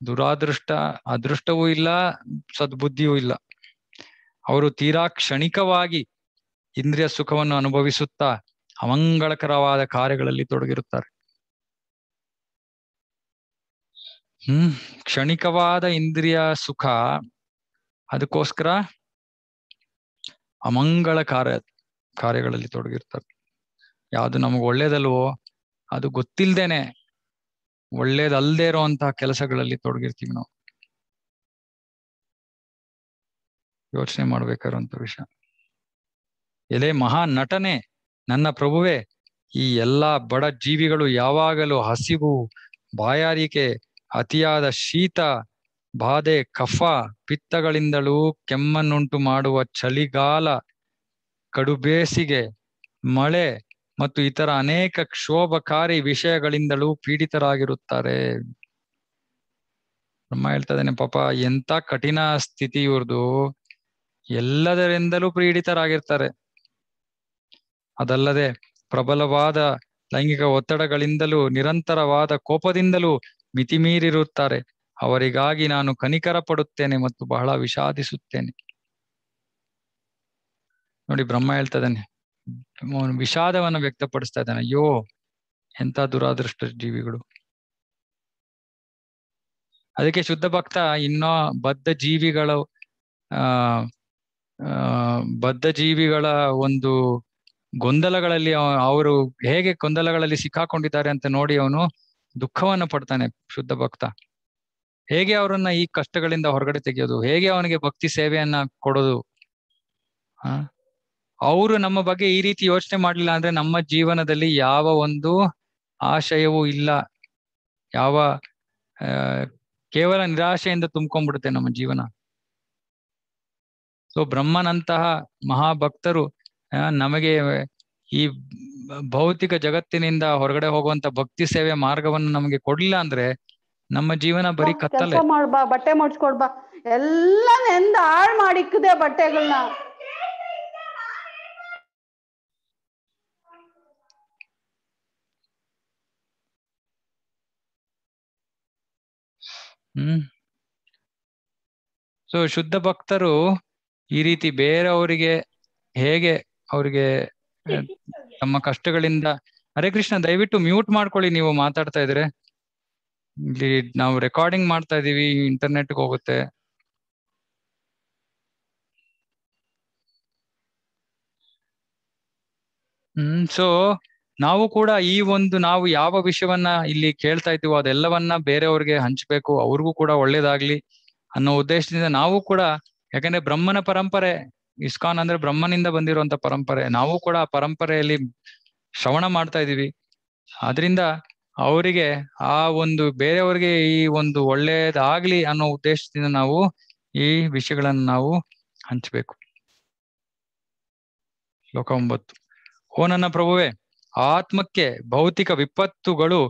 ದುರಾದೃಷ್ಟ ಅದೃಷ್ಟವೂ ಇಲ್ಲ ಸದ್ಬುದ್ಧಿಯೂ ಇಲ್ಲ ಅವರು ತೀರಾ ಕ್ಷಣಿಕವಾಗಿ ಇಂದ್ರಿಯ ಸುಖವನ್ನು ಅನುಭವಿಸುತ್ತಾ ಅಮಂಗಳಕರವಾದ ಕಾರ್ಯಗಳಲ್ಲಿ ತೊಡಗಿರುತ್ತಾರೆ ಹ್ಮ್ ಕ್ಷಣಿಕವಾದ ಇಂದ್ರಿಯ ಸುಖ ಅದಕ್ಕೋಸ್ಕರ ಅಮಂಗಳ ಕಾರ್ಯ ಕಾರ್ಯಗಳಲ್ಲಿ ತೊಡಗಿರ್ತಾರೆ ಯಾವುದು ನಮಗೆ ಒಳ್ಳೇದಲ್ವೋ ಅದು ಗೊತ್ತಿಲ್ದೇನೆ ಒಳ್ಳೇದಲ್ಲದೆ ಅಂತ ಕೆಲಸಗಳಲ್ಲಿ ತೊಡಗಿರ್ತೀವಿ ನಾವು ಯೋಚನೆ ಮಾಡ್ಬೇಕಾಗಿರುವಂತ ವಿಷಯ ಎಲೆ ಮಹಾ ನಟನೆ ನನ್ನ ಪ್ರಭುವೆ ಈ ಎಲ್ಲಾ ಬಡ ಜೀವಿಗಳು ಯಾವಾಗಲೂ ಹಸಿವು ಬಾಯಾರಿಕೆ ಅತಿಯಾದ ಶೀತ ಬಾಧೆ ಕಫ ಪಿತ್ತಗಳಿಂದಲೂ ಕೆಮ್ಮನ್ನುಂಟು ಮಾಡುವ ಚಳಿಗಾಲ ಕಡುಬೇಸಿಗೆ ಮಳೆ ಮತ್ತು ಇತರ ಅನೇಕ ಕ್ಷೋಭಕಾರಿ ವಿಷಯಗಳಿಂದಲೂ ಪೀಡಿತರಾಗಿರುತ್ತಾರೆ ನಮ್ಮ ಹೇಳ್ತಾ ಇದ್ದೇನೆ ಪಾಪ ಎಂತ ಕಠಿಣ ಸ್ಥಿತಿ ಇವ್ರದು ಎಲ್ಲದರಿಂದಲೂ ಪೀಡಿತರಾಗಿರ್ತಾರೆ ಅದಲ್ಲದೆ ಪ್ರಬಲವಾದ ಲೈಂಗಿಕ ಒತ್ತಡಗಳಿಂದಲೂ ನಿರಂತರವಾದ ಕೋಪದಿಂದಲೂ ಮಿತಿಮೀರಿರುತ್ತಾರೆ ಅವರಿಗಾಗಿ ನಾನು ಕನಿಕರ ಪಡುತ್ತೇನೆ ಮತ್ತು ಬಹಳ ವಿಷಾದಿಸುತ್ತೇನೆ ನೋಡಿ ಬ್ರಹ್ಮ ಹೇಳ್ತಾ ಇದ್ದಾನೆ ವಿಷಾದವನ್ನು ವ್ಯಕ್ತಪಡಿಸ್ತಾ ಇದ್ದಾನೆ ಅಯ್ಯೋ ಎಂತ ದುರಾದೃಷ್ಟ ಜೀವಿಗಳು ಅದಕ್ಕೆ ಶುದ್ಧ ಭಕ್ತ ಇನ್ನೂ ಬದ್ಧ ಜೀವಿಗಳು ಆ ಬದ್ಧ ಜೀವಿಗಳ ಒಂದು ಗೊಂದಲಗಳಲ್ಲಿ ಅವರು ಹೇಗೆ ಗೊಂದಲಗಳಲ್ಲಿ ಸಿಕ್ಕಾಕೊಂಡಿದ್ದಾರೆ ಅಂತ ನೋಡಿ ಅವನು ದುಃಖವನ್ನು ಪಡ್ತಾನೆ ಶುದ್ಧ ಭಕ್ತ ಹೇಗೆ ಅವರನ್ನ ಈ ಕಷ್ಟಗಳಿಂದ ಹೊರಗಡೆ ತೆಗೆಯೋದು ಹೇಗೆ ಅವನಿಗೆ ಭಕ್ತಿ ಸೇವೆಯನ್ನ ಕೊಡೋದು ಅವರು ನಮ್ಮ ಬಗ್ಗೆ ಈ ರೀತಿ ಯೋಚನೆ ಮಾಡಲಿಲ್ಲ ಅಂದ್ರೆ ನಮ್ಮ ಜೀವನದಲ್ಲಿ ಯಾವ ಒಂದು ಆಶಯವೂ ಇಲ್ಲ ಯಾವ ಕೇವಲ ನಿರಾಶೆಯಿಂದ ತುಂಬ್ಕೊಂಡ್ಬಿಡುತ್ತೆ ನಮ್ಮ ಜೀವನ ಸೊ ಬ್ರಹ್ಮನಂತಹ ಮಹಾಭಕ್ತರು ನಮಗೆ ಈ ಭೌತಿಕ ಜಗತ್ತಿನಿಂದ ಹೊರಗಡೆ ಹೋಗುವಂತ ಭಕ್ತಿ ಸೇವೆ ಮಾರ್ಗವನ್ನು ನಮಗೆ ಕೊಡ್ಲಿಲ್ಲ ಅಂದ್ರೆ ನಮ್ಮ ಜೀವನ ಬರೀ ಕತ್ತಲೆ ಮಾಡ್ಬಾ ಬಟ್ಟೆ ಬಾ ಎಲ್ಲ ನೆಂದ ಹಾಳ್ ಮಾಡಿಕ್ಕದೆ ಬಟ್ಟೆಗಳನ್ನ ಹ್ಮ್ ಸೊ ಶುದ್ಧ ಭಕ್ತರು ಈ ರೀತಿ ಬೇರೆಯವರಿಗೆ ಹೇಗೆ ಅವ್ರಿಗೆ ತಮ್ಮ ಕಷ್ಟಗಳಿಂದ ಹರೇ ಕೃಷ್ಣ ದಯವಿಟ್ಟು ಮ್ಯೂಟ್ ಮಾಡ್ಕೊಳ್ಳಿ ನೀವು ಮಾತಾಡ್ತಾ ಇದ್ರೆ ಇಲ್ಲಿ ನಾವು ರೆಕಾರ್ಡಿಂಗ್ ಮಾಡ್ತಾ ಇದೀವಿ ಇಂಟರ್ನೆಟ್ ಹೋಗುತ್ತೆ ಹ್ಮ್ ಸೊ ನಾವು ಕೂಡ ಈ ಒಂದು ನಾವು ಯಾವ ವಿಷಯವನ್ನ ಇಲ್ಲಿ ಕೇಳ್ತಾ ಇದೀವೋ ಅದೆಲ್ಲವನ್ನ ಬೇರೆಯವ್ರಿಗೆ ಹಂಚಬೇಕು ಅವ್ರಿಗೂ ಕೂಡ ಒಳ್ಳೇದಾಗ್ಲಿ ಅನ್ನೋ ಉದ್ದೇಶದಿಂದ ನಾವು ಕೂಡ ಯಾಕಂದ್ರೆ ಬ್ರಹ್ಮನ ಪರಂಪರೆ ಇಸ್ಕಾನ್ ಅಂದ್ರೆ ಬ್ರಹ್ಮನಿಂದ ಬಂದಿರುವಂತ ಪರಂಪರೆ ನಾವು ಕೂಡ ಆ ಪರಂಪರೆಯಲ್ಲಿ ಶ್ರವಣ ಮಾಡ್ತಾ ಇದೀವಿ ಆದ್ರಿಂದ ಅವರಿಗೆ ಆ ಒಂದು ಬೇರೆಯವರಿಗೆ ಈ ಒಂದು ಒಳ್ಳೆಯದಾಗ್ಲಿ ಅನ್ನೋ ಉದ್ದೇಶದಿಂದ ನಾವು ಈ ವಿಷಯಗಳನ್ನು ನಾವು ಹಂಚಬೇಕು ಲೋಕ ಒಂಬತ್ತು ಓ ನನ್ನ ಪ್ರಭುವೆ ಆತ್ಮಕ್ಕೆ ಭೌತಿಕ ವಿಪತ್ತುಗಳು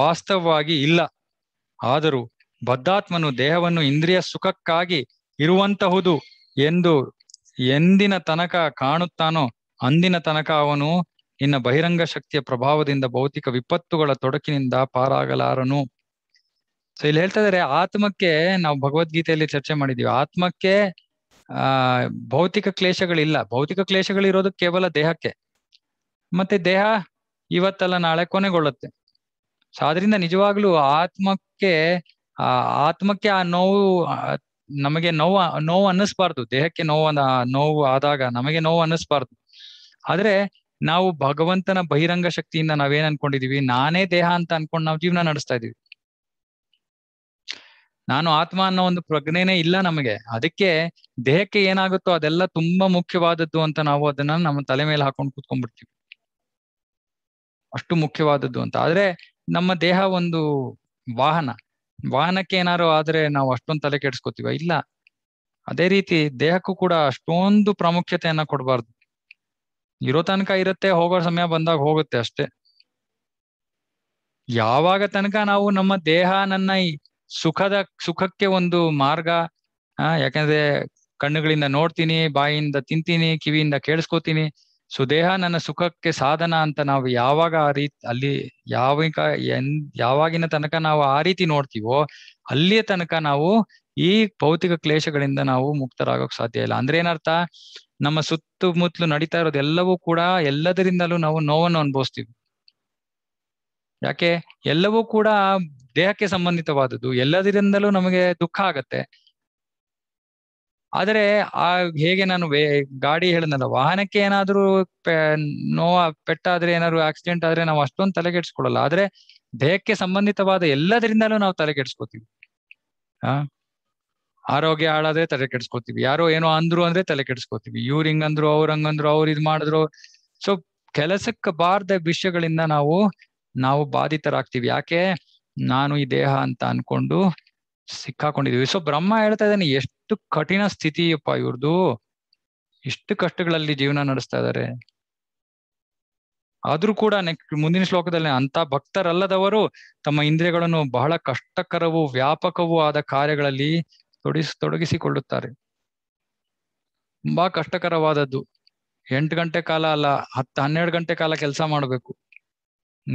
ವಾಸ್ತವವಾಗಿ ಇಲ್ಲ ಆದರೂ ಬದ್ಧಾತ್ಮನು ದೇಹವನ್ನು ಇಂದ್ರಿಯ ಸುಖಕ್ಕಾಗಿ ಇರುವಂತಹುದು ಎಂದು ಎಂದಿನ ತನಕ ಕಾಣುತ್ತಾನೋ ಅಂದಿನ ತನಕ ಅವನು ಇನ್ನು ಬಹಿರಂಗ ಶಕ್ತಿಯ ಪ್ರಭಾವದಿಂದ ಭೌತಿಕ ವಿಪತ್ತುಗಳ ತೊಡಕಿನಿಂದ ಪಾರಾಗಲಾರನು ಸೊ ಇಲ್ಲಿ ಹೇಳ್ತಾ ಇದಾರೆ ಆತ್ಮಕ್ಕೆ ನಾವು ಭಗವದ್ಗೀತೆಯಲ್ಲಿ ಚರ್ಚೆ ಮಾಡಿದೀವಿ ಆತ್ಮಕ್ಕೆ ಆ ಭೌತಿಕ ಕ್ಲೇಶಗಳಿಲ್ಲ ಭೌತಿಕ ಕ್ಲೇಶಗಳಿರೋದು ಕೇವಲ ದೇಹಕ್ಕೆ ಮತ್ತೆ ದೇಹ ಇವತ್ತಲ್ಲ ನಾಳೆ ಕೊನೆಗೊಳ್ಳುತ್ತೆ ಸೊ ಆದ್ರಿಂದ ನಿಜವಾಗ್ಲೂ ಆತ್ಮಕ್ಕೆ ಆ ಆತ್ಮಕ್ಕೆ ಆ ನೋವು ನಮಗೆ ನೋವು ನೋವು ಅನ್ನಿಸ್ಬಾರ್ದು ದೇಹಕ್ಕೆ ನೋವು ನೋವು ಆದಾಗ ನಮಗೆ ನೋವು ಅನ್ನಿಸ್ಬಾರ್ದು ಆದ್ರೆ ನಾವು ಭಗವಂತನ ಬಹಿರಂಗ ಶಕ್ತಿಯಿಂದ ನಾವೇನ್ ಅನ್ಕೊಂಡಿದೀವಿ ನಾನೇ ದೇಹ ಅಂತ ಅನ್ಕೊಂಡು ನಾವು ಜೀವನ ನಡೆಸ್ತಾ ಇದೀವಿ ನಾನು ಆತ್ಮ ಅನ್ನೋ ಒಂದು ಪ್ರಜ್ಞೆನೆ ಇಲ್ಲ ನಮಗೆ ಅದಕ್ಕೆ ದೇಹಕ್ಕೆ ಏನಾಗುತ್ತೋ ಅದೆಲ್ಲ ತುಂಬಾ ಮುಖ್ಯವಾದದ್ದು ಅಂತ ನಾವು ಅದನ್ನ ನಮ್ಮ ತಲೆ ಮೇಲೆ ಹಾಕೊಂಡು ಕೂತ್ಕೊಂಡ್ಬಿಡ್ತೀವಿ ಅಷ್ಟು ಮುಖ್ಯವಾದದ್ದು ಅಂತ ಆದ್ರೆ ನಮ್ಮ ದೇಹ ಒಂದು ವಾಹನ ವಾಹನಕ್ಕೆ ಏನಾರು ಆದ್ರೆ ನಾವು ಅಷ್ಟೊಂದು ತಲೆ ಕೆಡ್ಸ್ಕೊತೀವ ಇಲ್ಲ ಅದೇ ರೀತಿ ದೇಹಕ್ಕೂ ಕೂಡ ಅಷ್ಟೊಂದು ಪ್ರಾಮುಖ್ಯತೆಯನ್ನ ಕೊಡಬಾರ್ದು ಇರೋ ತನಕ ಇರುತ್ತೆ ಹೋಗೋ ಸಮಯ ಬಂದಾಗ ಹೋಗುತ್ತೆ ಅಷ್ಟೇ ಯಾವಾಗ ತನಕ ನಾವು ನಮ್ಮ ದೇಹ ನನ್ನ ಸುಖದ ಸುಖಕ್ಕೆ ಒಂದು ಮಾರ್ಗ ಆ ಯಾಕಂದ್ರೆ ಕಣ್ಣುಗಳಿಂದ ನೋಡ್ತೀನಿ ಬಾಯಿಯಿಂದ ತಿಂತೀನಿ ಕಿವಿಯಿಂದ ಕೇಳಿಸ್ಕೋತೀನಿ ಸೊ ದೇಹ ನನ್ನ ಸುಖಕ್ಕೆ ಸಾಧನ ಅಂತ ನಾವು ಯಾವಾಗ ಆ ರೀತಿ ಅಲ್ಲಿ ಯಾವ ಎನ್ ಯಾವಾಗಿನ ತನಕ ನಾವು ಆ ರೀತಿ ನೋಡ್ತೀವೋ ಅಲ್ಲಿಯ ತನಕ ನಾವು ಈ ಭೌತಿಕ ಕ್ಲೇಶಗಳಿಂದ ನಾವು ಮುಕ್ತರಾಗೋಕ್ ಸಾಧ್ಯ ಇಲ್ಲ ಅಂದ್ರೆ ಏನರ್ಥ ನಮ್ಮ ಸುತ್ತಮುತ್ತಲು ನಡೀತಾ ಇರೋದು ಎಲ್ಲವೂ ಕೂಡ ಎಲ್ಲದರಿಂದಲೂ ನಾವು ನೋವನ್ನು ಅನುಭವಿಸ್ತೀವಿ ಯಾಕೆ ಎಲ್ಲವೂ ಕೂಡ ದೇಹಕ್ಕೆ ಸಂಬಂಧಿತವಾದದ್ದು ಎಲ್ಲದರಿಂದಲೂ ನಮಗೆ ದುಃಖ ಆಗತ್ತೆ ಆದರೆ ಆ ಹೇಗೆ ನಾನು ಗಾಡಿ ಹೇಳಿದ್ನಲ್ಲ ವಾಹನಕ್ಕೆ ಏನಾದ್ರೂ ನೋವ ಪೆಟ್ಟಾದ್ರೆ ಏನಾದ್ರು ಆಕ್ಸಿಡೆಂಟ್ ಆದ್ರೆ ನಾವು ಅಷ್ಟೊಂದು ತಲೆಗೆಡಿಸ್ಕೊಳ್ಳಲ್ಲ ಆದ್ರೆ ದೇಹಕ್ಕೆ ಸಂಬಂಧಿತವಾದ ಎಲ್ಲದರಿಂದಲೂ ನಾವು ತಲೆ ಕೆಡ್ಸ್ಕೊತೀವಿ ಆ ಆರೋಗ್ಯ ಹಾಳಾದ್ರೆ ತಲೆ ಕೆಡ್ಸ್ಕೊತೀವಿ ಯಾರೋ ಏನೋ ಅಂದ್ರು ಅಂದ್ರೆ ತಲೆ ಕೆಡ್ಸ್ಕೊತೀವಿ ಇವ್ರ ಹಿಂಗಂದ್ರು ಅವ್ರ ಹಂಗಂದ್ರು ಅವ್ರು ಇದ್ ಮಾಡಿದ್ರು ಸೊ ಕೆಲಸಕ್ಕೆ ಬಾರದ ವಿಷಯಗಳಿಂದ ನಾವು ನಾವು ಬಾಧಿತರಾಗ್ತೀವಿ ಯಾಕೆ ನಾನು ಈ ದೇಹ ಅಂತ ಅನ್ಕೊಂಡು ಸಿಕ್ಕಾಕೊಂಡಿದೀವಿ ಸೊ ಬ್ರಹ್ಮ ಹೇಳ್ತಾ ಇದ್ದಾನೆ ಎಷ್ಟು ಕಠಿಣ ಸ್ಥಿತಿಯಪ್ಪ ಇವ್ರದ್ದು ಎಷ್ಟು ಕಷ್ಟಗಳಲ್ಲಿ ಜೀವನ ನಡೆಸ್ತಾ ಇದಾರೆ ಆದ್ರೂ ಕೂಡ ನೆಕ್ಸ್ಟ್ ಮುಂದಿನ ಶ್ಲೋಕದಲ್ಲಿ ಅಂತ ಭಕ್ತರಲ್ಲದವರು ತಮ್ಮ ಇಂದ್ರಿಯಗಳನ್ನು ಬಹಳ ಕಷ್ಟಕರವೂ ವ್ಯಾಪಕವೂ ಆದ ಕಾರ್ಯಗಳಲ್ಲಿ ತೊಡಿಸ್ ತೊಡಗಿಸಿಕೊಳ್ಳುತ್ತಾರೆ ತುಂಬಾ ಕಷ್ಟಕರವಾದದ್ದು ಎಂಟು ಗಂಟೆ ಕಾಲ ಅಲ್ಲ ಹತ್ತು ಹನ್ನೆರಡು ಗಂಟೆ ಕಾಲ ಕೆಲಸ ಮಾಡಬೇಕು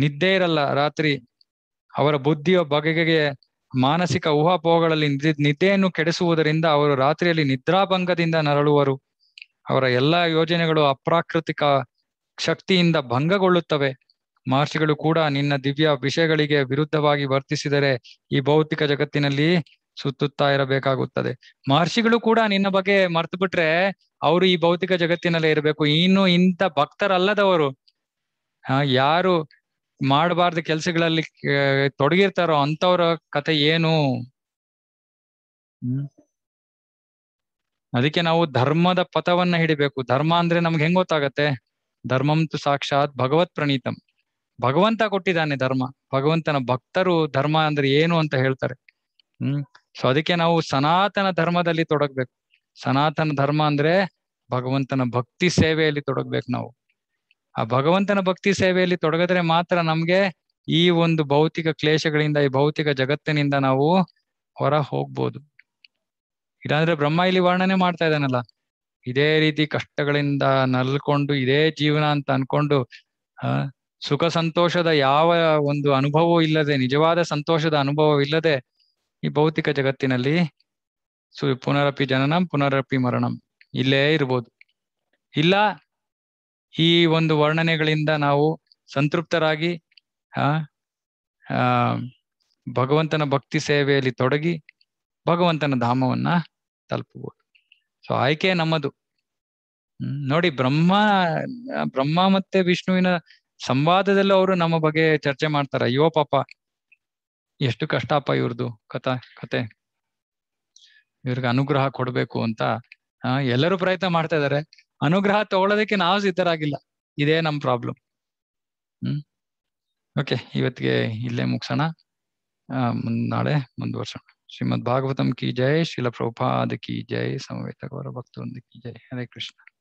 ನಿದ್ದೆ ಇರಲ್ಲ ರಾತ್ರಿ ಅವರ ಬುದ್ಧಿಯ ಬಗೆಗೆ ಮಾನಸಿಕ ಊಹಾಪೋಹಗಳಲ್ಲಿ ನಿದ್ದೆಯನ್ನು ಕೆಡಿಸುವುದರಿಂದ ಅವರು ರಾತ್ರಿಯಲ್ಲಿ ನಿದ್ರಾಭಂಗದಿಂದ ನರಳುವರು ಅವರ ಎಲ್ಲಾ ಯೋಜನೆಗಳು ಅಪ್ರಾಕೃತಿಕ ಶಕ್ತಿಯಿಂದ ಭಂಗಗೊಳ್ಳುತ್ತವೆ ಮಹರ್ಷಿಗಳು ಕೂಡ ನಿನ್ನ ದಿವ್ಯ ವಿಷಯಗಳಿಗೆ ವಿರುದ್ಧವಾಗಿ ವರ್ತಿಸಿದರೆ ಈ ಭೌತಿಕ ಜಗತ್ತಿನಲ್ಲಿ ಸುತ್ತುತ್ತಾ ಇರಬೇಕಾಗುತ್ತದೆ ಮಹರ್ಷಿಗಳು ಕೂಡ ನಿನ್ನ ಬಗ್ಗೆ ಮರ್ತು ಬಿಟ್ರೆ ಅವರು ಈ ಭೌತಿಕ ಜಗತ್ತಿನಲ್ಲೇ ಇರಬೇಕು ಇನ್ನು ಇಂಥ ಭಕ್ತರಲ್ಲದವರು ಹ ಯಾರು ಮಾಡಬಾರ್ದ ಕೆಲ್ಸಗಳಲ್ಲಿ ತೊಡಗಿರ್ತಾರೋ ಅಂತವ್ರ ಕತೆ ಏನು ಅದಕ್ಕೆ ನಾವು ಧರ್ಮದ ಪಥವನ್ನ ಹಿಡಿಬೇಕು ಧರ್ಮ ಅಂದ್ರೆ ನಮ್ಗೆ ಹೆಂಗ್ ಗೊತ್ತಾಗತ್ತೆ ಧರ್ಮಂತು ಸಾಕ್ಷಾತ್ ಭಗವತ್ ಪ್ರಣೀತಂ ಭಗವಂತ ಕೊಟ್ಟಿದ್ದಾನೆ ಧರ್ಮ ಭಗವಂತನ ಭಕ್ತರು ಧರ್ಮ ಅಂದ್ರೆ ಏನು ಅಂತ ಹೇಳ್ತಾರೆ ಹ್ಮ್ ಸೊ ಅದಕ್ಕೆ ನಾವು ಸನಾತನ ಧರ್ಮದಲ್ಲಿ ತೊಡಗ್ಬೇಕು ಸನಾತನ ಧರ್ಮ ಅಂದ್ರೆ ಭಗವಂತನ ಭಕ್ತಿ ಸೇವೆಯಲ್ಲಿ ತೊಡಗ್ಬೇಕು ನಾವು ಆ ಭಗವಂತನ ಭಕ್ತಿ ಸೇವೆಯಲ್ಲಿ ತೊಡಗದ್ರೆ ಮಾತ್ರ ನಮ್ಗೆ ಈ ಒಂದು ಭೌತಿಕ ಕ್ಲೇಶಗಳಿಂದ ಈ ಭೌತಿಕ ಜಗತ್ತಿನಿಂದ ನಾವು ಹೊರ ಹೋಗ್ಬೋದು ಇಲ್ಲಾಂದ್ರೆ ಬ್ರಹ್ಮ ಇಲ್ಲಿ ವರ್ಣನೆ ಮಾಡ್ತಾ ಇದ್ದಾನಲ್ಲ ಇದೇ ರೀತಿ ಕಷ್ಟಗಳಿಂದ ನಲ್ಕೊಂಡು ಇದೇ ಜೀವನ ಅಂತ ಅನ್ಕೊಂಡು ಸುಖ ಸಂತೋಷದ ಯಾವ ಒಂದು ಅನುಭವವೂ ಇಲ್ಲದೆ ನಿಜವಾದ ಸಂತೋಷದ ಅನುಭವವಿಲ್ಲದೆ ಈ ಭೌತಿಕ ಜಗತ್ತಿನಲ್ಲಿ ಸು ಪುನರಪಿ ಜನನಂ ಪುನರಪಿ ಮರಣಂ ಇಲ್ಲೇ ಇರ್ಬೋದು ಇಲ್ಲ ಈ ಒಂದು ವರ್ಣನೆಗಳಿಂದ ನಾವು ಸಂತೃಪ್ತರಾಗಿ ಆ ಭಗವಂತನ ಭಕ್ತಿ ಸೇವೆಯಲ್ಲಿ ತೊಡಗಿ ಭಗವಂತನ ಧಾಮವನ್ನ ತಲುಪಬಹುದು ಸೊ ಆಯ್ಕೆ ನಮ್ಮದು ನೋಡಿ ಬ್ರಹ್ಮ ಬ್ರಹ್ಮ ಮತ್ತೆ ವಿಷ್ಣುವಿನ ಸಂವಾದದಲ್ಲೂ ಅವರು ನಮ್ಮ ಬಗ್ಗೆ ಚರ್ಚೆ ಮಾಡ್ತಾರ ಅಯ್ಯೋ ಪಾಪ ಎಷ್ಟು ಕಷ್ಟಪ್ಪ ಇವ್ರದ್ದು ಕಥಾ ಕತೆ ಇವ್ರಿಗೆ ಅನುಗ್ರಹ ಕೊಡ್ಬೇಕು ಅಂತ ಎಲ್ಲರೂ ಪ್ರಯತ್ನ ಮಾಡ್ತಾ ಇದಾರೆ ಅನುಗ್ರಹ ತಗೊಳ್ಳೋದಕ್ಕೆ ನಾವು ಸಿದ್ಧರಾಗಿಲ್ಲ ಇದೇ ನಮ್ ಪ್ರಾಬ್ಲಮ್ ಹ್ಮ್ ಓಕೆ ಇವತ್ತಿಗೆ ಇಲ್ಲೇ ಮುಗಿಸೋಣ ನಾಳೆ ಮುಂದುವರ್ಸೋಣ ಶ್ರೀಮದ್ ಭಾಗವತಂ ಕಿ ಜೈ ಶಿಲ ಕಿ ಜೈ ಸಮವೇತ ಗೌರವ ಭಕ್ತ ಕಿ ಜೈ ಹರೇ ಕೃಷ್ಣ